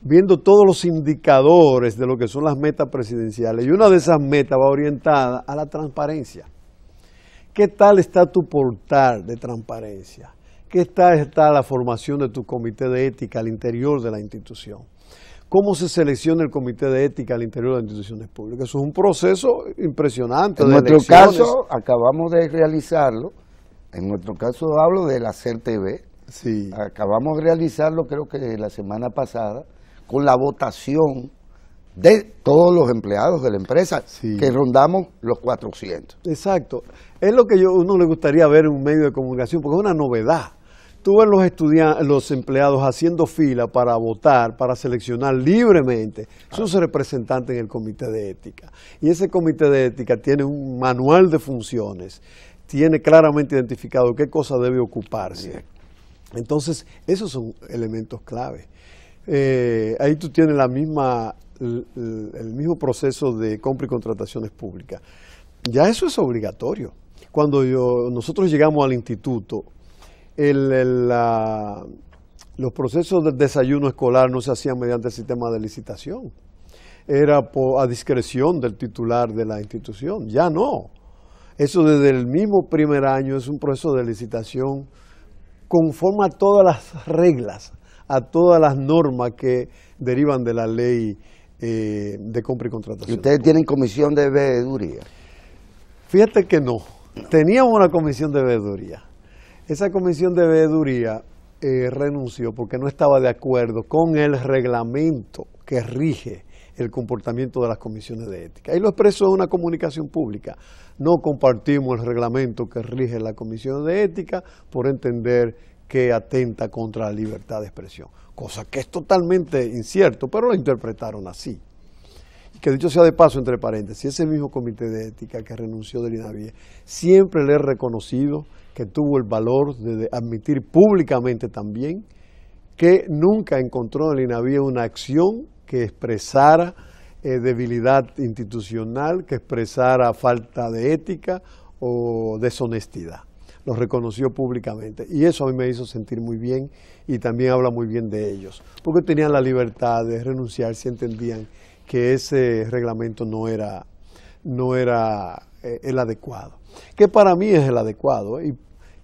viendo todos los indicadores de lo que son las metas presidenciales. Y una de esas metas va orientada a la transparencia. ¿Qué tal está tu portal de transparencia? ¿Qué está, está la formación de tu comité de ética al interior de la institución? ¿Cómo se selecciona el comité de ética al interior de las instituciones públicas? Eso es un proceso impresionante. En nuestro caso, acabamos de realizarlo. En nuestro caso, hablo de la CERTV. Sí. Acabamos de realizarlo, creo que la semana pasada, con la votación de todos los empleados de la empresa, que rondamos los 400. Exacto. Es lo que yo, uno le gustaría ver en un medio de comunicación, porque es una novedad. Tú ves los, los empleados haciendo fila para votar, para seleccionar libremente sus representantes en el comité de ética. Y ese comité de ética tiene un manual de funciones, tiene claramente identificado qué cosa debe ocuparse. Entonces, esos son elementos clave. Eh, ahí tú tienes la misma el mismo proceso de compra y contrataciones públicas. Ya eso es obligatorio. Cuando nosotros llegamos al instituto, los procesos de desayuno escolar no se hacían mediante el sistema de licitación. Era a discreción del titular de la institución. Ya no. Eso desde el mismo primer año es un proceso de licitación conforme a todas las reglas, a todas las normas que derivan de la ley de compra y contratación. ¿Y ustedes tienen comisión de veeduría? Fíjate que no. Teníamos una comisión de veeduría. Esa comisión de veeduría eh, renunció porque no estaba de acuerdo con el reglamento que rige el comportamiento de las comisiones de ética. Y lo expresó en una comunicación pública. No compartimos el reglamento que rige la comisión de ética por entender que atenta contra la libertad de expresión cosa que es totalmente incierto, pero lo interpretaron así. Y que dicho sea de paso, entre paréntesis, ese mismo comité de ética que renunció de Linavie siempre le he reconocido que tuvo el valor de admitir públicamente también que nunca encontró en Linavie una acción que expresara eh, debilidad institucional, que expresara falta de ética o deshonestidad los reconoció públicamente. Y eso a mí me hizo sentir muy bien y también habla muy bien de ellos, porque tenían la libertad de renunciar si entendían que ese reglamento no era, no era eh, el adecuado, que para mí es el adecuado y,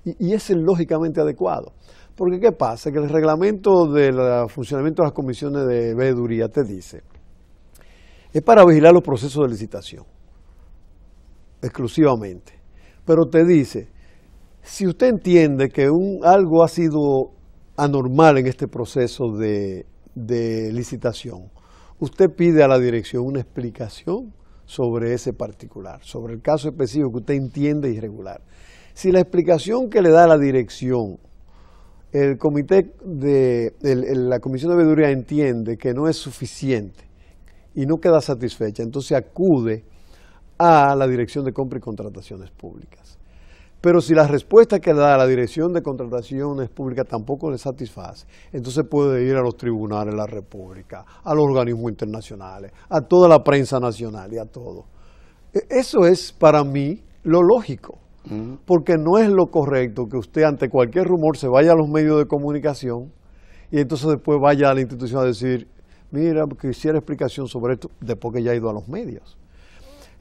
es lógicamente adecuado. Porque ¿qué pasa? Que el reglamento del funcionamiento de las comisiones de veeduría te dice, es para vigilar los procesos de licitación, exclusivamente. Pero te dice si usted entiende que algo ha sido anormal en este proceso de, licitación, usted pide a la dirección una explicación sobre ese particular, sobre el caso específico que usted entiende irregular. Si la explicación que le da la dirección, el comité de la comisión de veeduría entiende que no es suficiente y no queda satisfecha, entonces acude a la dirección de compra y contrataciones públicas. Pero si la respuesta que da la Dirección de Contrataciones Públicas tampoco le satisface, entonces puede ir a los tribunales de la República, a los organismos internacionales, a toda la prensa nacional y a todo. E, eso es para mí lo lógico, mm. porque no es lo correcto que usted ante cualquier rumor se vaya a los medios de comunicación y entonces después vaya a la institución a decir, mira, quisiera explicación sobre esto, después que ya ha ido a los medios.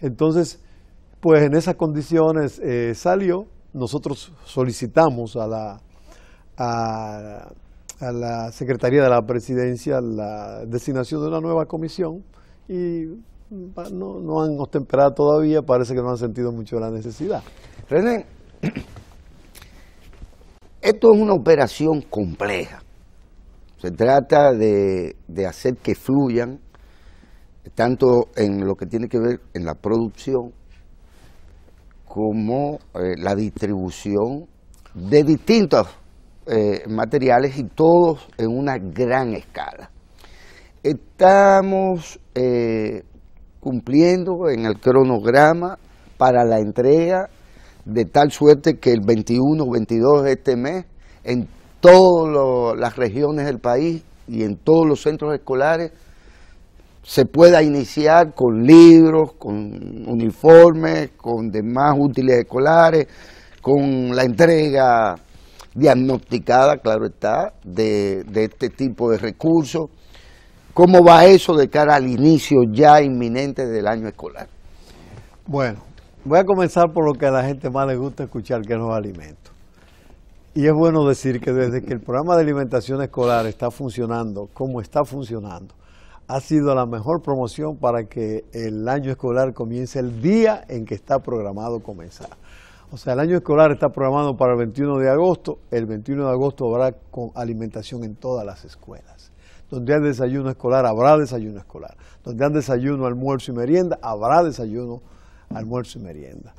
Entonces, pues en esas condiciones eh, salió, nosotros solicitamos a la, a, la Secretaría de la Presidencia la designación de una nueva comisión y no, han ostemperado todavía, parece que no han sentido mucho la necesidad. René, (clears throat) esto es una operación compleja. Se trata de, de, hacer que fluyan, tanto en lo que tiene que ver en la producción como eh, la distribución de distintos eh, materiales y todos en una gran escala. Estamos eh, cumpliendo en el cronograma para la entrega de tal suerte que el 21 o 22 de este mes en todas las regiones del país y en todos los centros escolares se pueda iniciar con libros, con uniformes, con demás útiles escolares, con la entrega diagnosticada, claro está, de, este tipo de recursos. ¿Cómo va eso de cara al inicio ya inminente del año escolar? Bueno, voy a comenzar por lo que a la gente más le gusta escuchar, que es los alimentos. Y es bueno decir que desde que el programa de alimentación escolar está funcionando como está funcionando, ha sido la mejor promoción para que el año escolar comience el día en que está programado comenzar. O sea, el año escolar está programado para el 21 de agosto. El 21 de agosto habrá alimentación en todas las escuelas. Donde hay desayuno escolar, habrá desayuno escolar. Donde hay desayuno, almuerzo y merienda, habrá desayuno, almuerzo y merienda.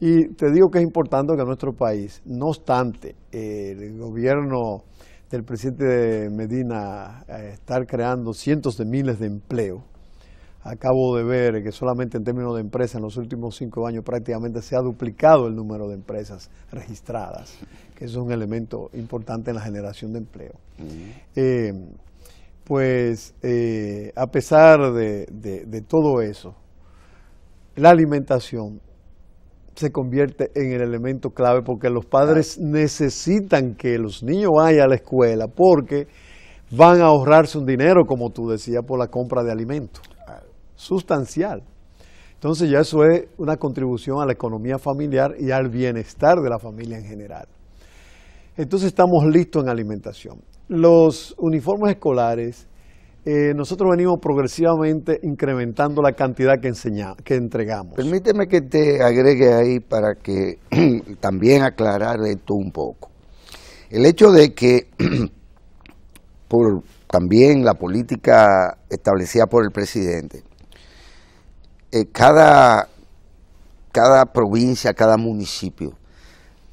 Y te digo que es importante que nuestro país, no obstante, el gobierno este, el presidente de Medina eh, estar creando cientos de miles de empleo. Acabo de ver que solamente en términos de empresas en los últimos cinco años prácticamente se ha duplicado el número de empresas registradas, que es un elemento importante en la generación de empleo. Eh, pues eh, a pesar de, de todo eso, la alimentación se convierte en el elemento clave porque los padres necesitan que los niños vayan a la escuela porque van a ahorrarse un dinero, como tú decías, por la compra de alimentos. Sustancial. Entonces ya eso es una contribución a la economía familiar y al bienestar de la familia en general. Entonces estamos listos en alimentación. Los uniformes escolares eh, nosotros venimos progresivamente incrementando la cantidad que, enseña, que entregamos. Permíteme que te agregue ahí para que (clears throat) también aclarar esto un poco. El hecho de que (clears throat) por también la política establecida por el presidente, eh, cada, cada provincia, cada municipio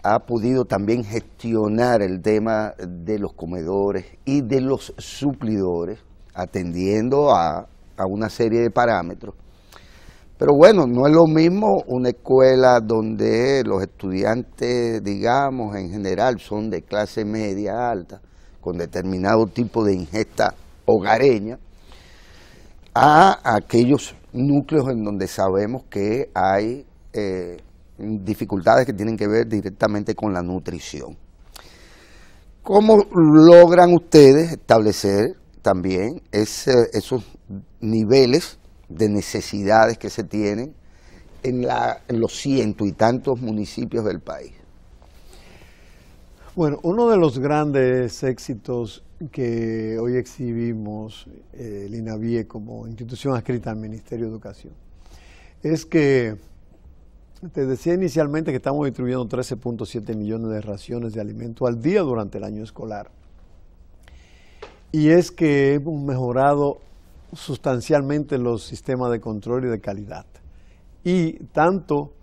ha podido también gestionar el tema de los comedores y de los suplidores atendiendo a, una serie de parámetros. Pero bueno, no es lo mismo una escuela donde los estudiantes, digamos, en general son de clase media alta, con determinado tipo de ingesta hogareña, a aquellos núcleos en donde sabemos que hay eh, dificultades que tienen que ver directamente con la nutrición. ¿Cómo logran ustedes establecer también eh, esos niveles de necesidades que se tienen en, los ciento y tantos municipios del país. Bueno, uno de los grandes éxitos que hoy exhibimos eh, el INAVIE como institución adscrita al Ministerio de Educación es que te decía inicialmente que estamos distribuyendo 13.7 millones de raciones de alimento al día durante el año escolar y es que hemos mejorado sustancialmente los sistemas de control y de calidad. Y tanto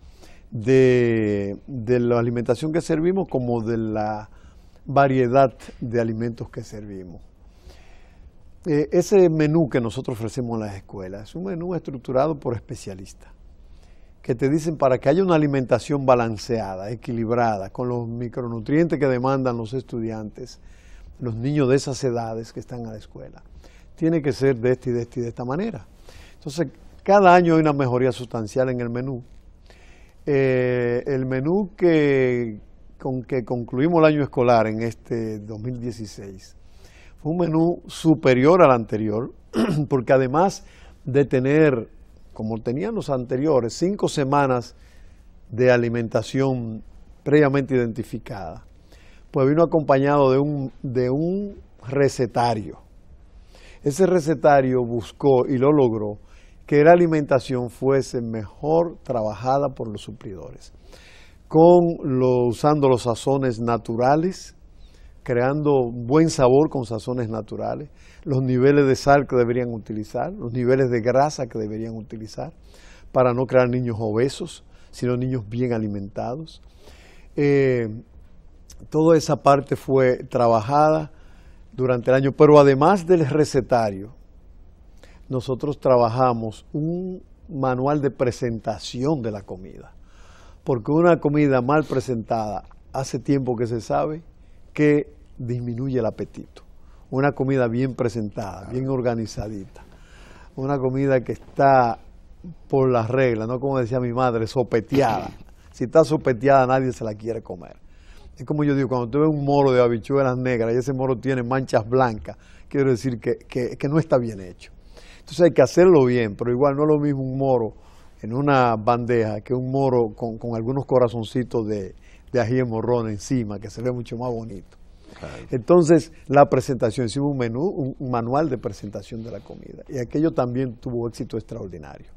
de, la alimentación que servimos como de la variedad de alimentos que servimos. Eh, ese menú que nosotros ofrecemos en las escuelas es un menú estructurado por especialistas que te dicen para que haya una alimentación balanceada, equilibrada, con los micronutrientes que demandan los estudiantes, los niños de esas edades que están a la escuela. Tiene que ser de esta y de esta y de esta manera. Entonces, cada año hay una mejoría sustancial en el menú. Eh, el menú que, con que concluimos el año escolar en este 2016 fue un menú superior al anterior, (clears throat) porque además de tener, como tenían los anteriores, cinco semanas de alimentación previamente identificada, pues vino acompañado de un, de un recetario. Ese recetario buscó y lo logró que la alimentación fuese mejor trabajada por los suplidores, con usando los sazones naturales, creando buen sabor con sazones naturales, los niveles de sal que deberían utilizar, los niveles de grasa que deberían utilizar, para no crear niños obesos, sino niños bien alimentados. Eh, toda esa parte fue trabajada durante el año, pero además del recetario, nosotros trabajamos un manual de presentación de la comida, porque una comida mal presentada hace tiempo que se sabe que disminuye el apetito. Una comida bien presentada, bien organizadita, una comida que está por las reglas, no como decía mi madre, sopeteada. (laughs) Si está sopeteada nadie se la quiere comer es como yo digo, cuando tú ves un moro de habichuelas negras y ese moro tiene manchas blancas, quiero decir que, no está bien hecho. Entonces hay que hacerlo bien, pero igual no es lo mismo un moro en una bandeja que un moro con, algunos corazoncitos de, de ají en morrón encima, que se ve mucho más bonito. Entonces, la presentación, hicimos un menú, un, manual de presentación de la comida, y aquello también tuvo éxito extraordinario.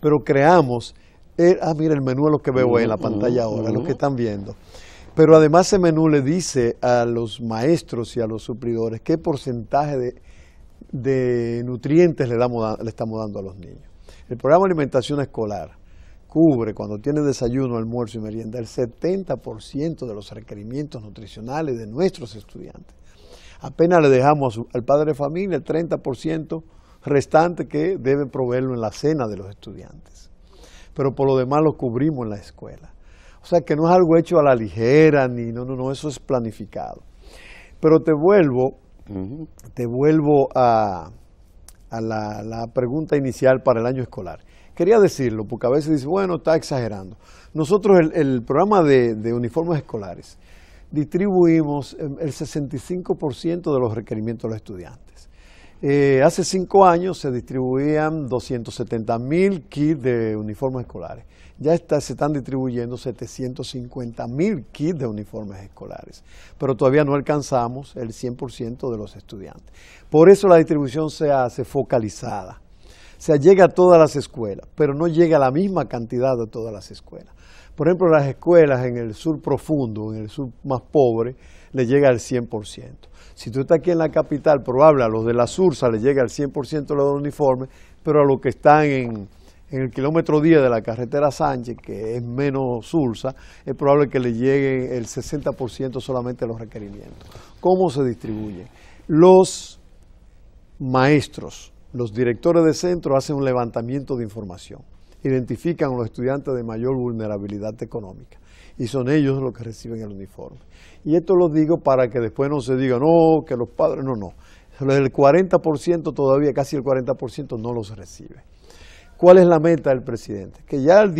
Pero creamos, eh, ah, mira, el menú lo que veo ahí en la pantalla ahora, lo que están viendo. Pero además ese menú le dice a los maestros y a los suplidores qué porcentaje de, nutrientes le, damos, le estamos dando a los niños. El programa de alimentación escolar cubre, cuando tiene desayuno, almuerzo y merienda, el 70% de los requerimientos nutricionales de nuestros estudiantes. Apenas le dejamos al padre de familia el 30% restante que debe proveerlo en la cena de los estudiantes. Pero por lo demás lo cubrimos en la escuela. O sea, que no es algo hecho a la ligera, ni no, no, no, eso es planificado. Pero te vuelvo, te vuelvo a, la, pregunta inicial para el año escolar. Quería decirlo, porque a veces dice, bueno, está exagerando. Nosotros el, programa de, uniformes escolares distribuimos el 65% de los requerimientos de los estudiantes. Eh, hace cinco años se distribuían 270 mil kits de uniformes escolares ya se están distribuyendo 750 mil kits de uniformes escolares, pero todavía no alcanzamos el 100% de los estudiantes. Por eso la distribución se hace focalizada. Se llega a todas las escuelas, pero no llega a la misma cantidad de todas las escuelas. Por ejemplo, las escuelas en el sur profundo, en el sur más pobre, le llega al 100%. Si tú estás aquí en la capital, probable a los de la Sursa le llega al 100% los uniformes, pero a los que están en, en el kilómetro 10 de la carretera Sánchez, que es menos sursa, es probable que le lleguen el 60% solamente los requerimientos. ¿Cómo se distribuye? Los maestros, los directores de centro hacen un levantamiento de información, identifican a los estudiantes de mayor vulnerabilidad económica y son ellos los que reciben el uniforme. Y esto lo digo para que después no se diga, no, que los padres, no, no. El 40% todavía, casi el 40% no los recibe. ¿Cuál es la meta del presidente? Que ya al,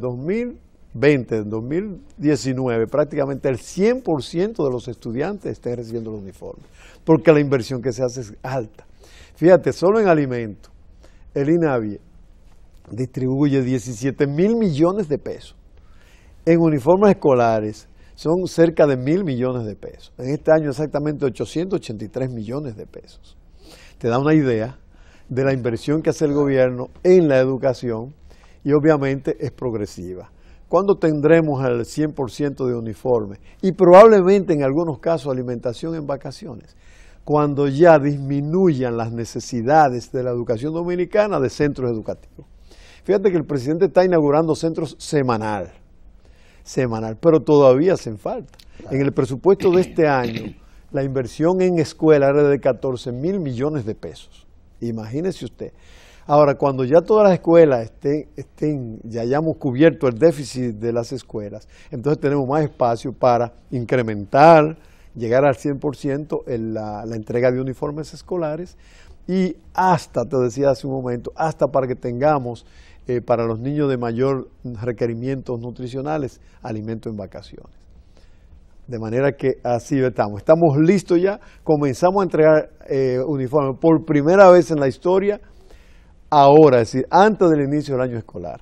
2020, en 2019, prácticamente el 100% de los estudiantes estén recibiendo el uniforme, porque la inversión que se hace es alta. Fíjate, solo en alimentos, el INAVIE distribuye 17 mil millones de pesos. En uniformes escolares son cerca de mil millones de pesos. En este año exactamente 883 millones de pesos. Te da una idea de la inversión que hace el gobierno en la educación y obviamente es progresiva. ¿Cuándo tendremos al 100% de uniforme? Y probablemente en algunos casos alimentación en vacaciones. Cuando ya disminuyan las necesidades de la educación dominicana de centros educativos. Fíjate que el presidente está inaugurando centros semanal, semanal, pero todavía hacen falta. En el presupuesto de este año, la inversión en escuela era de 14 mil millones de pesos Imagínese usted. Ahora, cuando ya todas las escuelas estén, estén, ya hayamos cubierto el déficit de las escuelas, entonces tenemos más espacio para incrementar, llegar al 100% en la, entrega de uniformes escolares y hasta, te decía hace un momento, hasta para que tengamos eh, para los niños de mayor requerimientos nutricionales, alimento en vacaciones. De manera que así estamos. Estamos listos ya. Comenzamos a entregar eh, uniformes por primera vez en la historia. Ahora, es decir, antes del inicio del año escolar.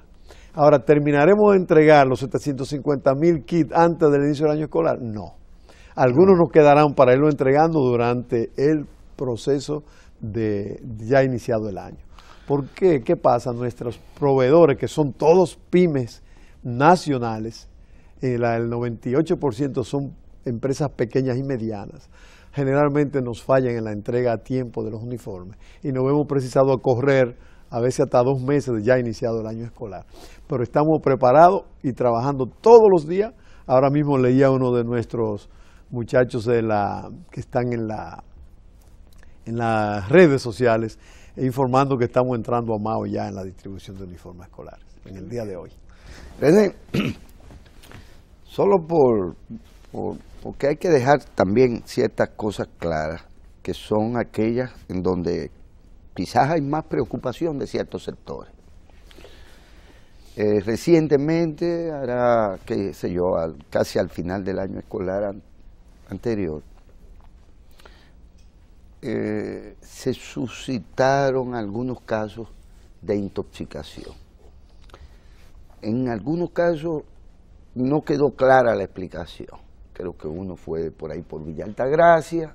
Ahora, ¿terminaremos de entregar los 750 mil kits antes del inicio del año escolar? No. Algunos nos quedarán para irlo entregando durante el proceso de ya iniciado el año. ¿Por qué? ¿Qué pasa? Nuestros proveedores, que son todos pymes nacionales, eh, el 98% son empresas pequeñas y medianas. Generalmente nos fallan en la entrega a tiempo de los uniformes y nos hemos precisado a correr a veces hasta dos meses de ya iniciado el año escolar. Pero estamos preparados y trabajando todos los días. Ahora mismo leía uno de nuestros muchachos que están en, en las redes sociales e informando que estamos entrando a MAO ya en la distribución de uniformes escolares en el día de hoy. René, Solo por, porque hay que dejar también ciertas cosas claras, que son aquellas en donde quizás hay más preocupación de ciertos sectores. Eh, recientemente, hará, qué sé yo, casi al final del año escolar anterior, eh, se suscitaron algunos casos de intoxicación. En algunos casos no quedó clara la explicación. Creo que uno fue por ahí por Villa Altagracia,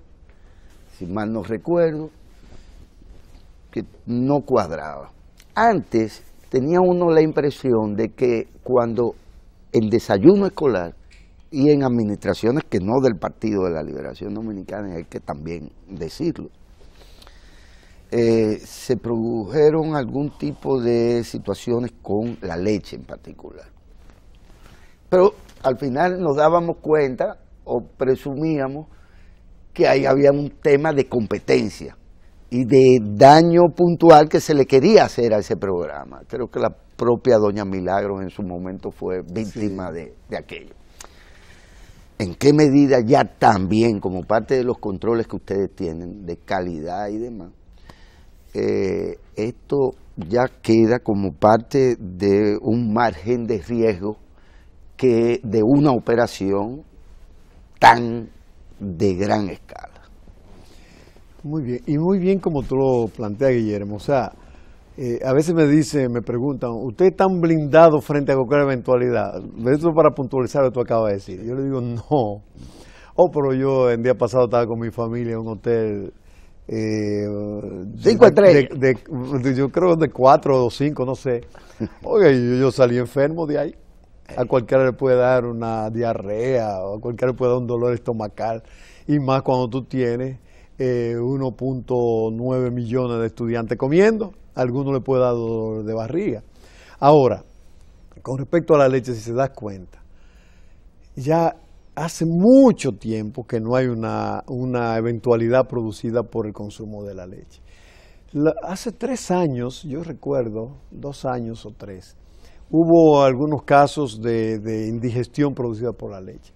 si mal no recuerdo, que no cuadraba. Antes tenía uno la impresión de que cuando el desayuno escolar y en administraciones que no del Partido de la Liberación Dominicana, hay que también decirlo, eh, se produjeron algún tipo de situaciones con la leche en particular. Pero al final nos dábamos cuenta o presumíamos que ahí había un tema de competencia y de daño puntual que se le quería hacer a ese programa. Creo que la propia doña Milagro en su momento fue víctima de, de aquello. ¿En qué medida ya también, como parte de los controles que ustedes tienen de calidad y demás, eh, esto ya queda como parte de un margen de riesgo que de una operación tan de gran escala. Muy bien, y muy bien como tú lo planteas, Guillermo. O sea, eh, a veces me dicen, me preguntan, ¿usted tan blindado frente a cualquier eventualidad? Eso para puntualizar lo que tú acabas de decir. Yo le digo, no. Oh, pero yo el día pasado estaba con mi familia en un hotel. Eh, de, yo creo de cuatro o cinco, no sé. Oye, yo salí enfermo de ahí a cualquiera le puede dar una diarrea o a cualquiera le puede dar un dolor estomacal y más cuando tú tienes 1.9 eh, millones de estudiantes comiendo, a alguno le puede dar dolor de barriga. Ahora, con respecto a la leche, si se das cuenta, ya hace mucho tiempo que no hay una, eventualidad producida por el consumo de la leche. hace tres años, yo recuerdo, dos años o tres, hubo algunos casos de, indigestión producida por la leche.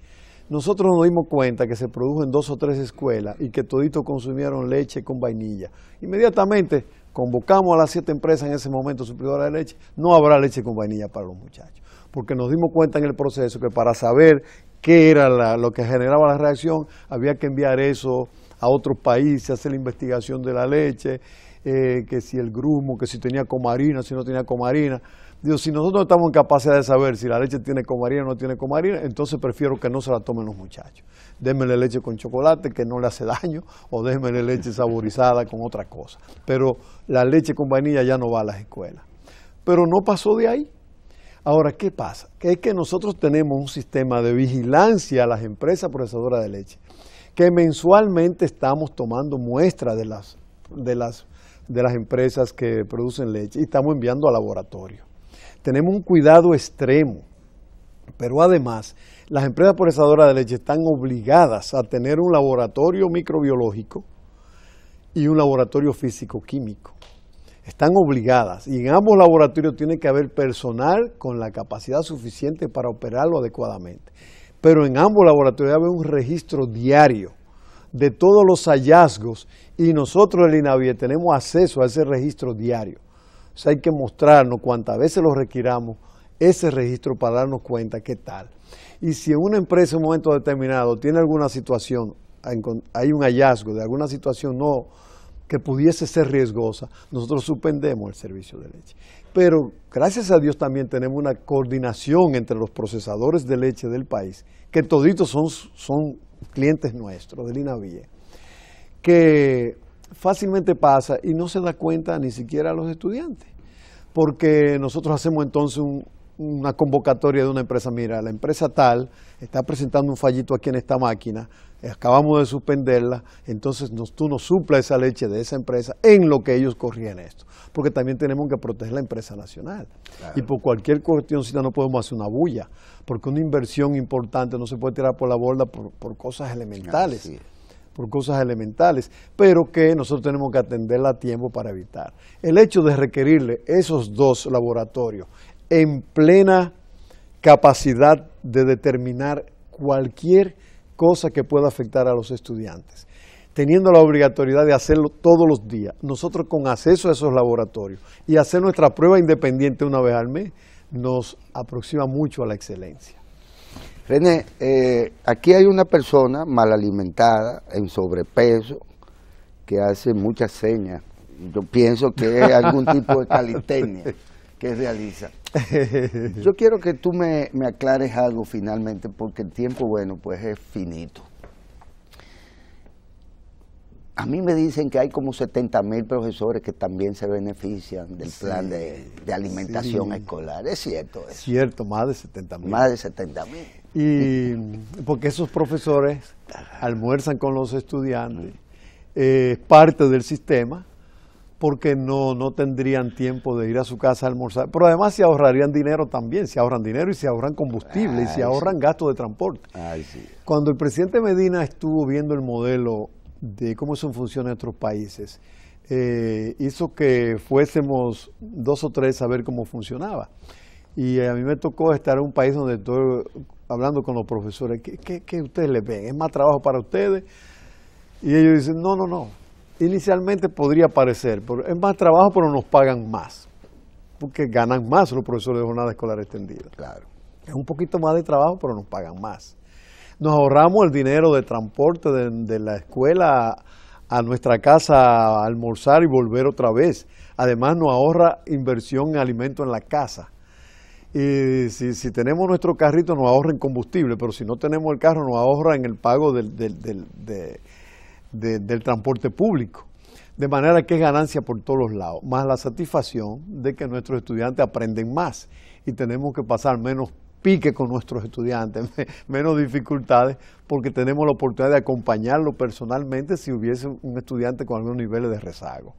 Nosotros nos dimos cuenta que se produjo en dos o tres escuelas y que toditos consumieron leche con vainilla. Inmediatamente convocamos a las siete empresas en ese momento supridoras de leche, no habrá leche con vainilla para los muchachos, porque nos dimos cuenta en el proceso que para saber qué era lo que generaba la reacción, había que enviar eso a otros países, hacer la investigación de la leche, eh, que si el grumo, que si tenía comarina, si no tenía comarina. Digo, si nosotros no estamos en capacidad de saber si la leche tiene comarina o no tiene comarina, entonces prefiero que no se la tomen los muchachos. la leche con chocolate que no le hace daño o démele leche (laughs) saborizada con otra cosa. Pero la leche con vainilla ya no va a las escuelas. Pero no pasó de ahí. Ahora, ¿qué pasa? Que es que nosotros tenemos un sistema de vigilancia a las empresas procesadoras de leche, que mensualmente estamos tomando muestras de las, de las, de las empresas que producen leche y estamos enviando a laboratorio tenemos un cuidado extremo, pero además las empresas procesadoras de leche están obligadas a tener un laboratorio microbiológico y un laboratorio físico-químico. Están obligadas y en ambos laboratorios tiene que haber personal con la capacidad suficiente para operarlo adecuadamente. Pero en ambos laboratorios debe haber un registro diario de todos los hallazgos y nosotros el INAVIE tenemos acceso a ese registro diario. O hay que mostrarnos cuántas veces lo requiramos ese registro para darnos cuenta qué tal. Y si una empresa en un momento determinado tiene alguna situación, hay un hallazgo de alguna situación no que pudiese ser riesgosa, nosotros suspendemos el servicio de leche. Pero gracias a Dios también tenemos una coordinación entre los procesadores de leche del país, que toditos son, son clientes nuestros del INAVIE, que fácilmente pasa y no se da cuenta ni siquiera a los estudiantes, porque nosotros hacemos entonces una convocatoria de una empresa, mira, la empresa tal está presentando un fallito aquí en esta máquina, acabamos de suspenderla, entonces nos, tú nos supla esa leche de esa empresa en lo que ellos corrían esto, porque también tenemos que proteger la empresa nacional. Y por cualquier si no podemos hacer una bulla, porque una inversión importante no se puede tirar por la borda por, cosas elementales por cosas elementales, pero que nosotros tenemos que atenderla a tiempo para evitar. El hecho de requerirle esos dos laboratorios en plena capacidad de determinar cualquier cosa que pueda afectar a los estudiantes, teniendo la obligatoriedad de hacerlo todos los días, nosotros con acceso a esos laboratorios y hacer nuestra prueba independiente una vez al mes, nos aproxima mucho a la excelencia. René, eh, aquí hay una persona mal alimentada, en sobrepeso, que hace muchas señas. Yo pienso que es algún tipo de calistenia que realiza. (laughs) Yo quiero que tú me, aclares algo finalmente, porque el tiempo, bueno, pues es finito. A mí me dicen que hay como 70 mil profesores que también se benefician del plan de, alimentación escolar. ¿Es cierto eso? Cierto, más de 70 mil. Más de 70 mil. Y porque esos profesores almuerzan con los estudiantes, eh, es parte del sistema, porque no, tendrían tiempo de ir a su casa a almorzar. Pero además se ahorrarían dinero también, se ahorran dinero y se ahorran combustible y se ahorran gastos de transporte. Cuando el presidente Medina estuvo viendo el modelo de cómo son funciona en otros países, eh, hizo que fuésemos dos o tres a ver cómo funcionaba. Y a mí me tocó estar en un país donde todo hablando con los profesores, ¿qué, ustedes les ven? ¿Es más trabajo para ustedes? Y ellos dicen, no, no, no. Inicialmente podría parecer, pero es más trabajo, pero nos pagan más. Porque ganan más los profesores de jornada escolar extendida. Claro. Es un poquito más de trabajo, pero nos pagan más. Nos ahorramos el dinero de transporte de, la escuela a nuestra casa a almorzar y volver otra vez. Además nos ahorra inversión en alimento en la casa y si, tenemos nuestro carrito nos ahorra en combustible, pero si no tenemos el carro nos ahorra en el pago del, del, del, del transporte público. De manera que es ganancia por todos los lados, más la satisfacción de que nuestros estudiantes aprenden más y tenemos que pasar menos pique con nuestros estudiantes, (laughs) menos dificultades, porque tenemos la oportunidad de acompañarlo personalmente si hubiese un estudiante con algunos niveles de rezago.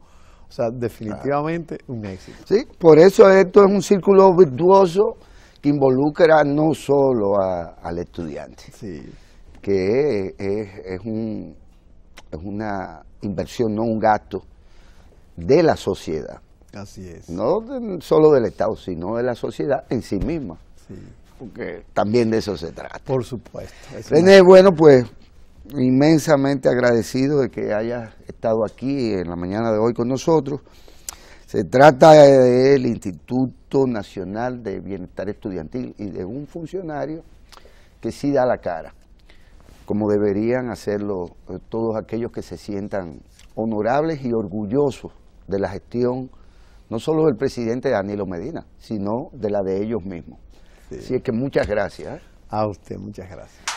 O sea, definitivamente un éxito. Sí, por eso esto es un círculo virtuoso que involucra no solo a, al estudiante, sí. que es, una inversión, no un gasto, de la sociedad. Así es. No solo del Estado, sino de la sociedad en sí misma. Sí. Porque también de eso se trata. Por supuesto. bueno, pues inmensamente agradecido de que haya estado aquí en la mañana de hoy con nosotros. Se trata del Instituto Nacional de Bienestar Estudiantil y de un funcionario que sí da la cara, como deberían hacerlo eh, todos aquellos que se sientan honorables y orgullosos de la gestión, no solo del presidente Danilo Medina, sino de la de ellos mismos. Sí. Así es que muchas gracias. ¿eh? A usted, muchas gracias.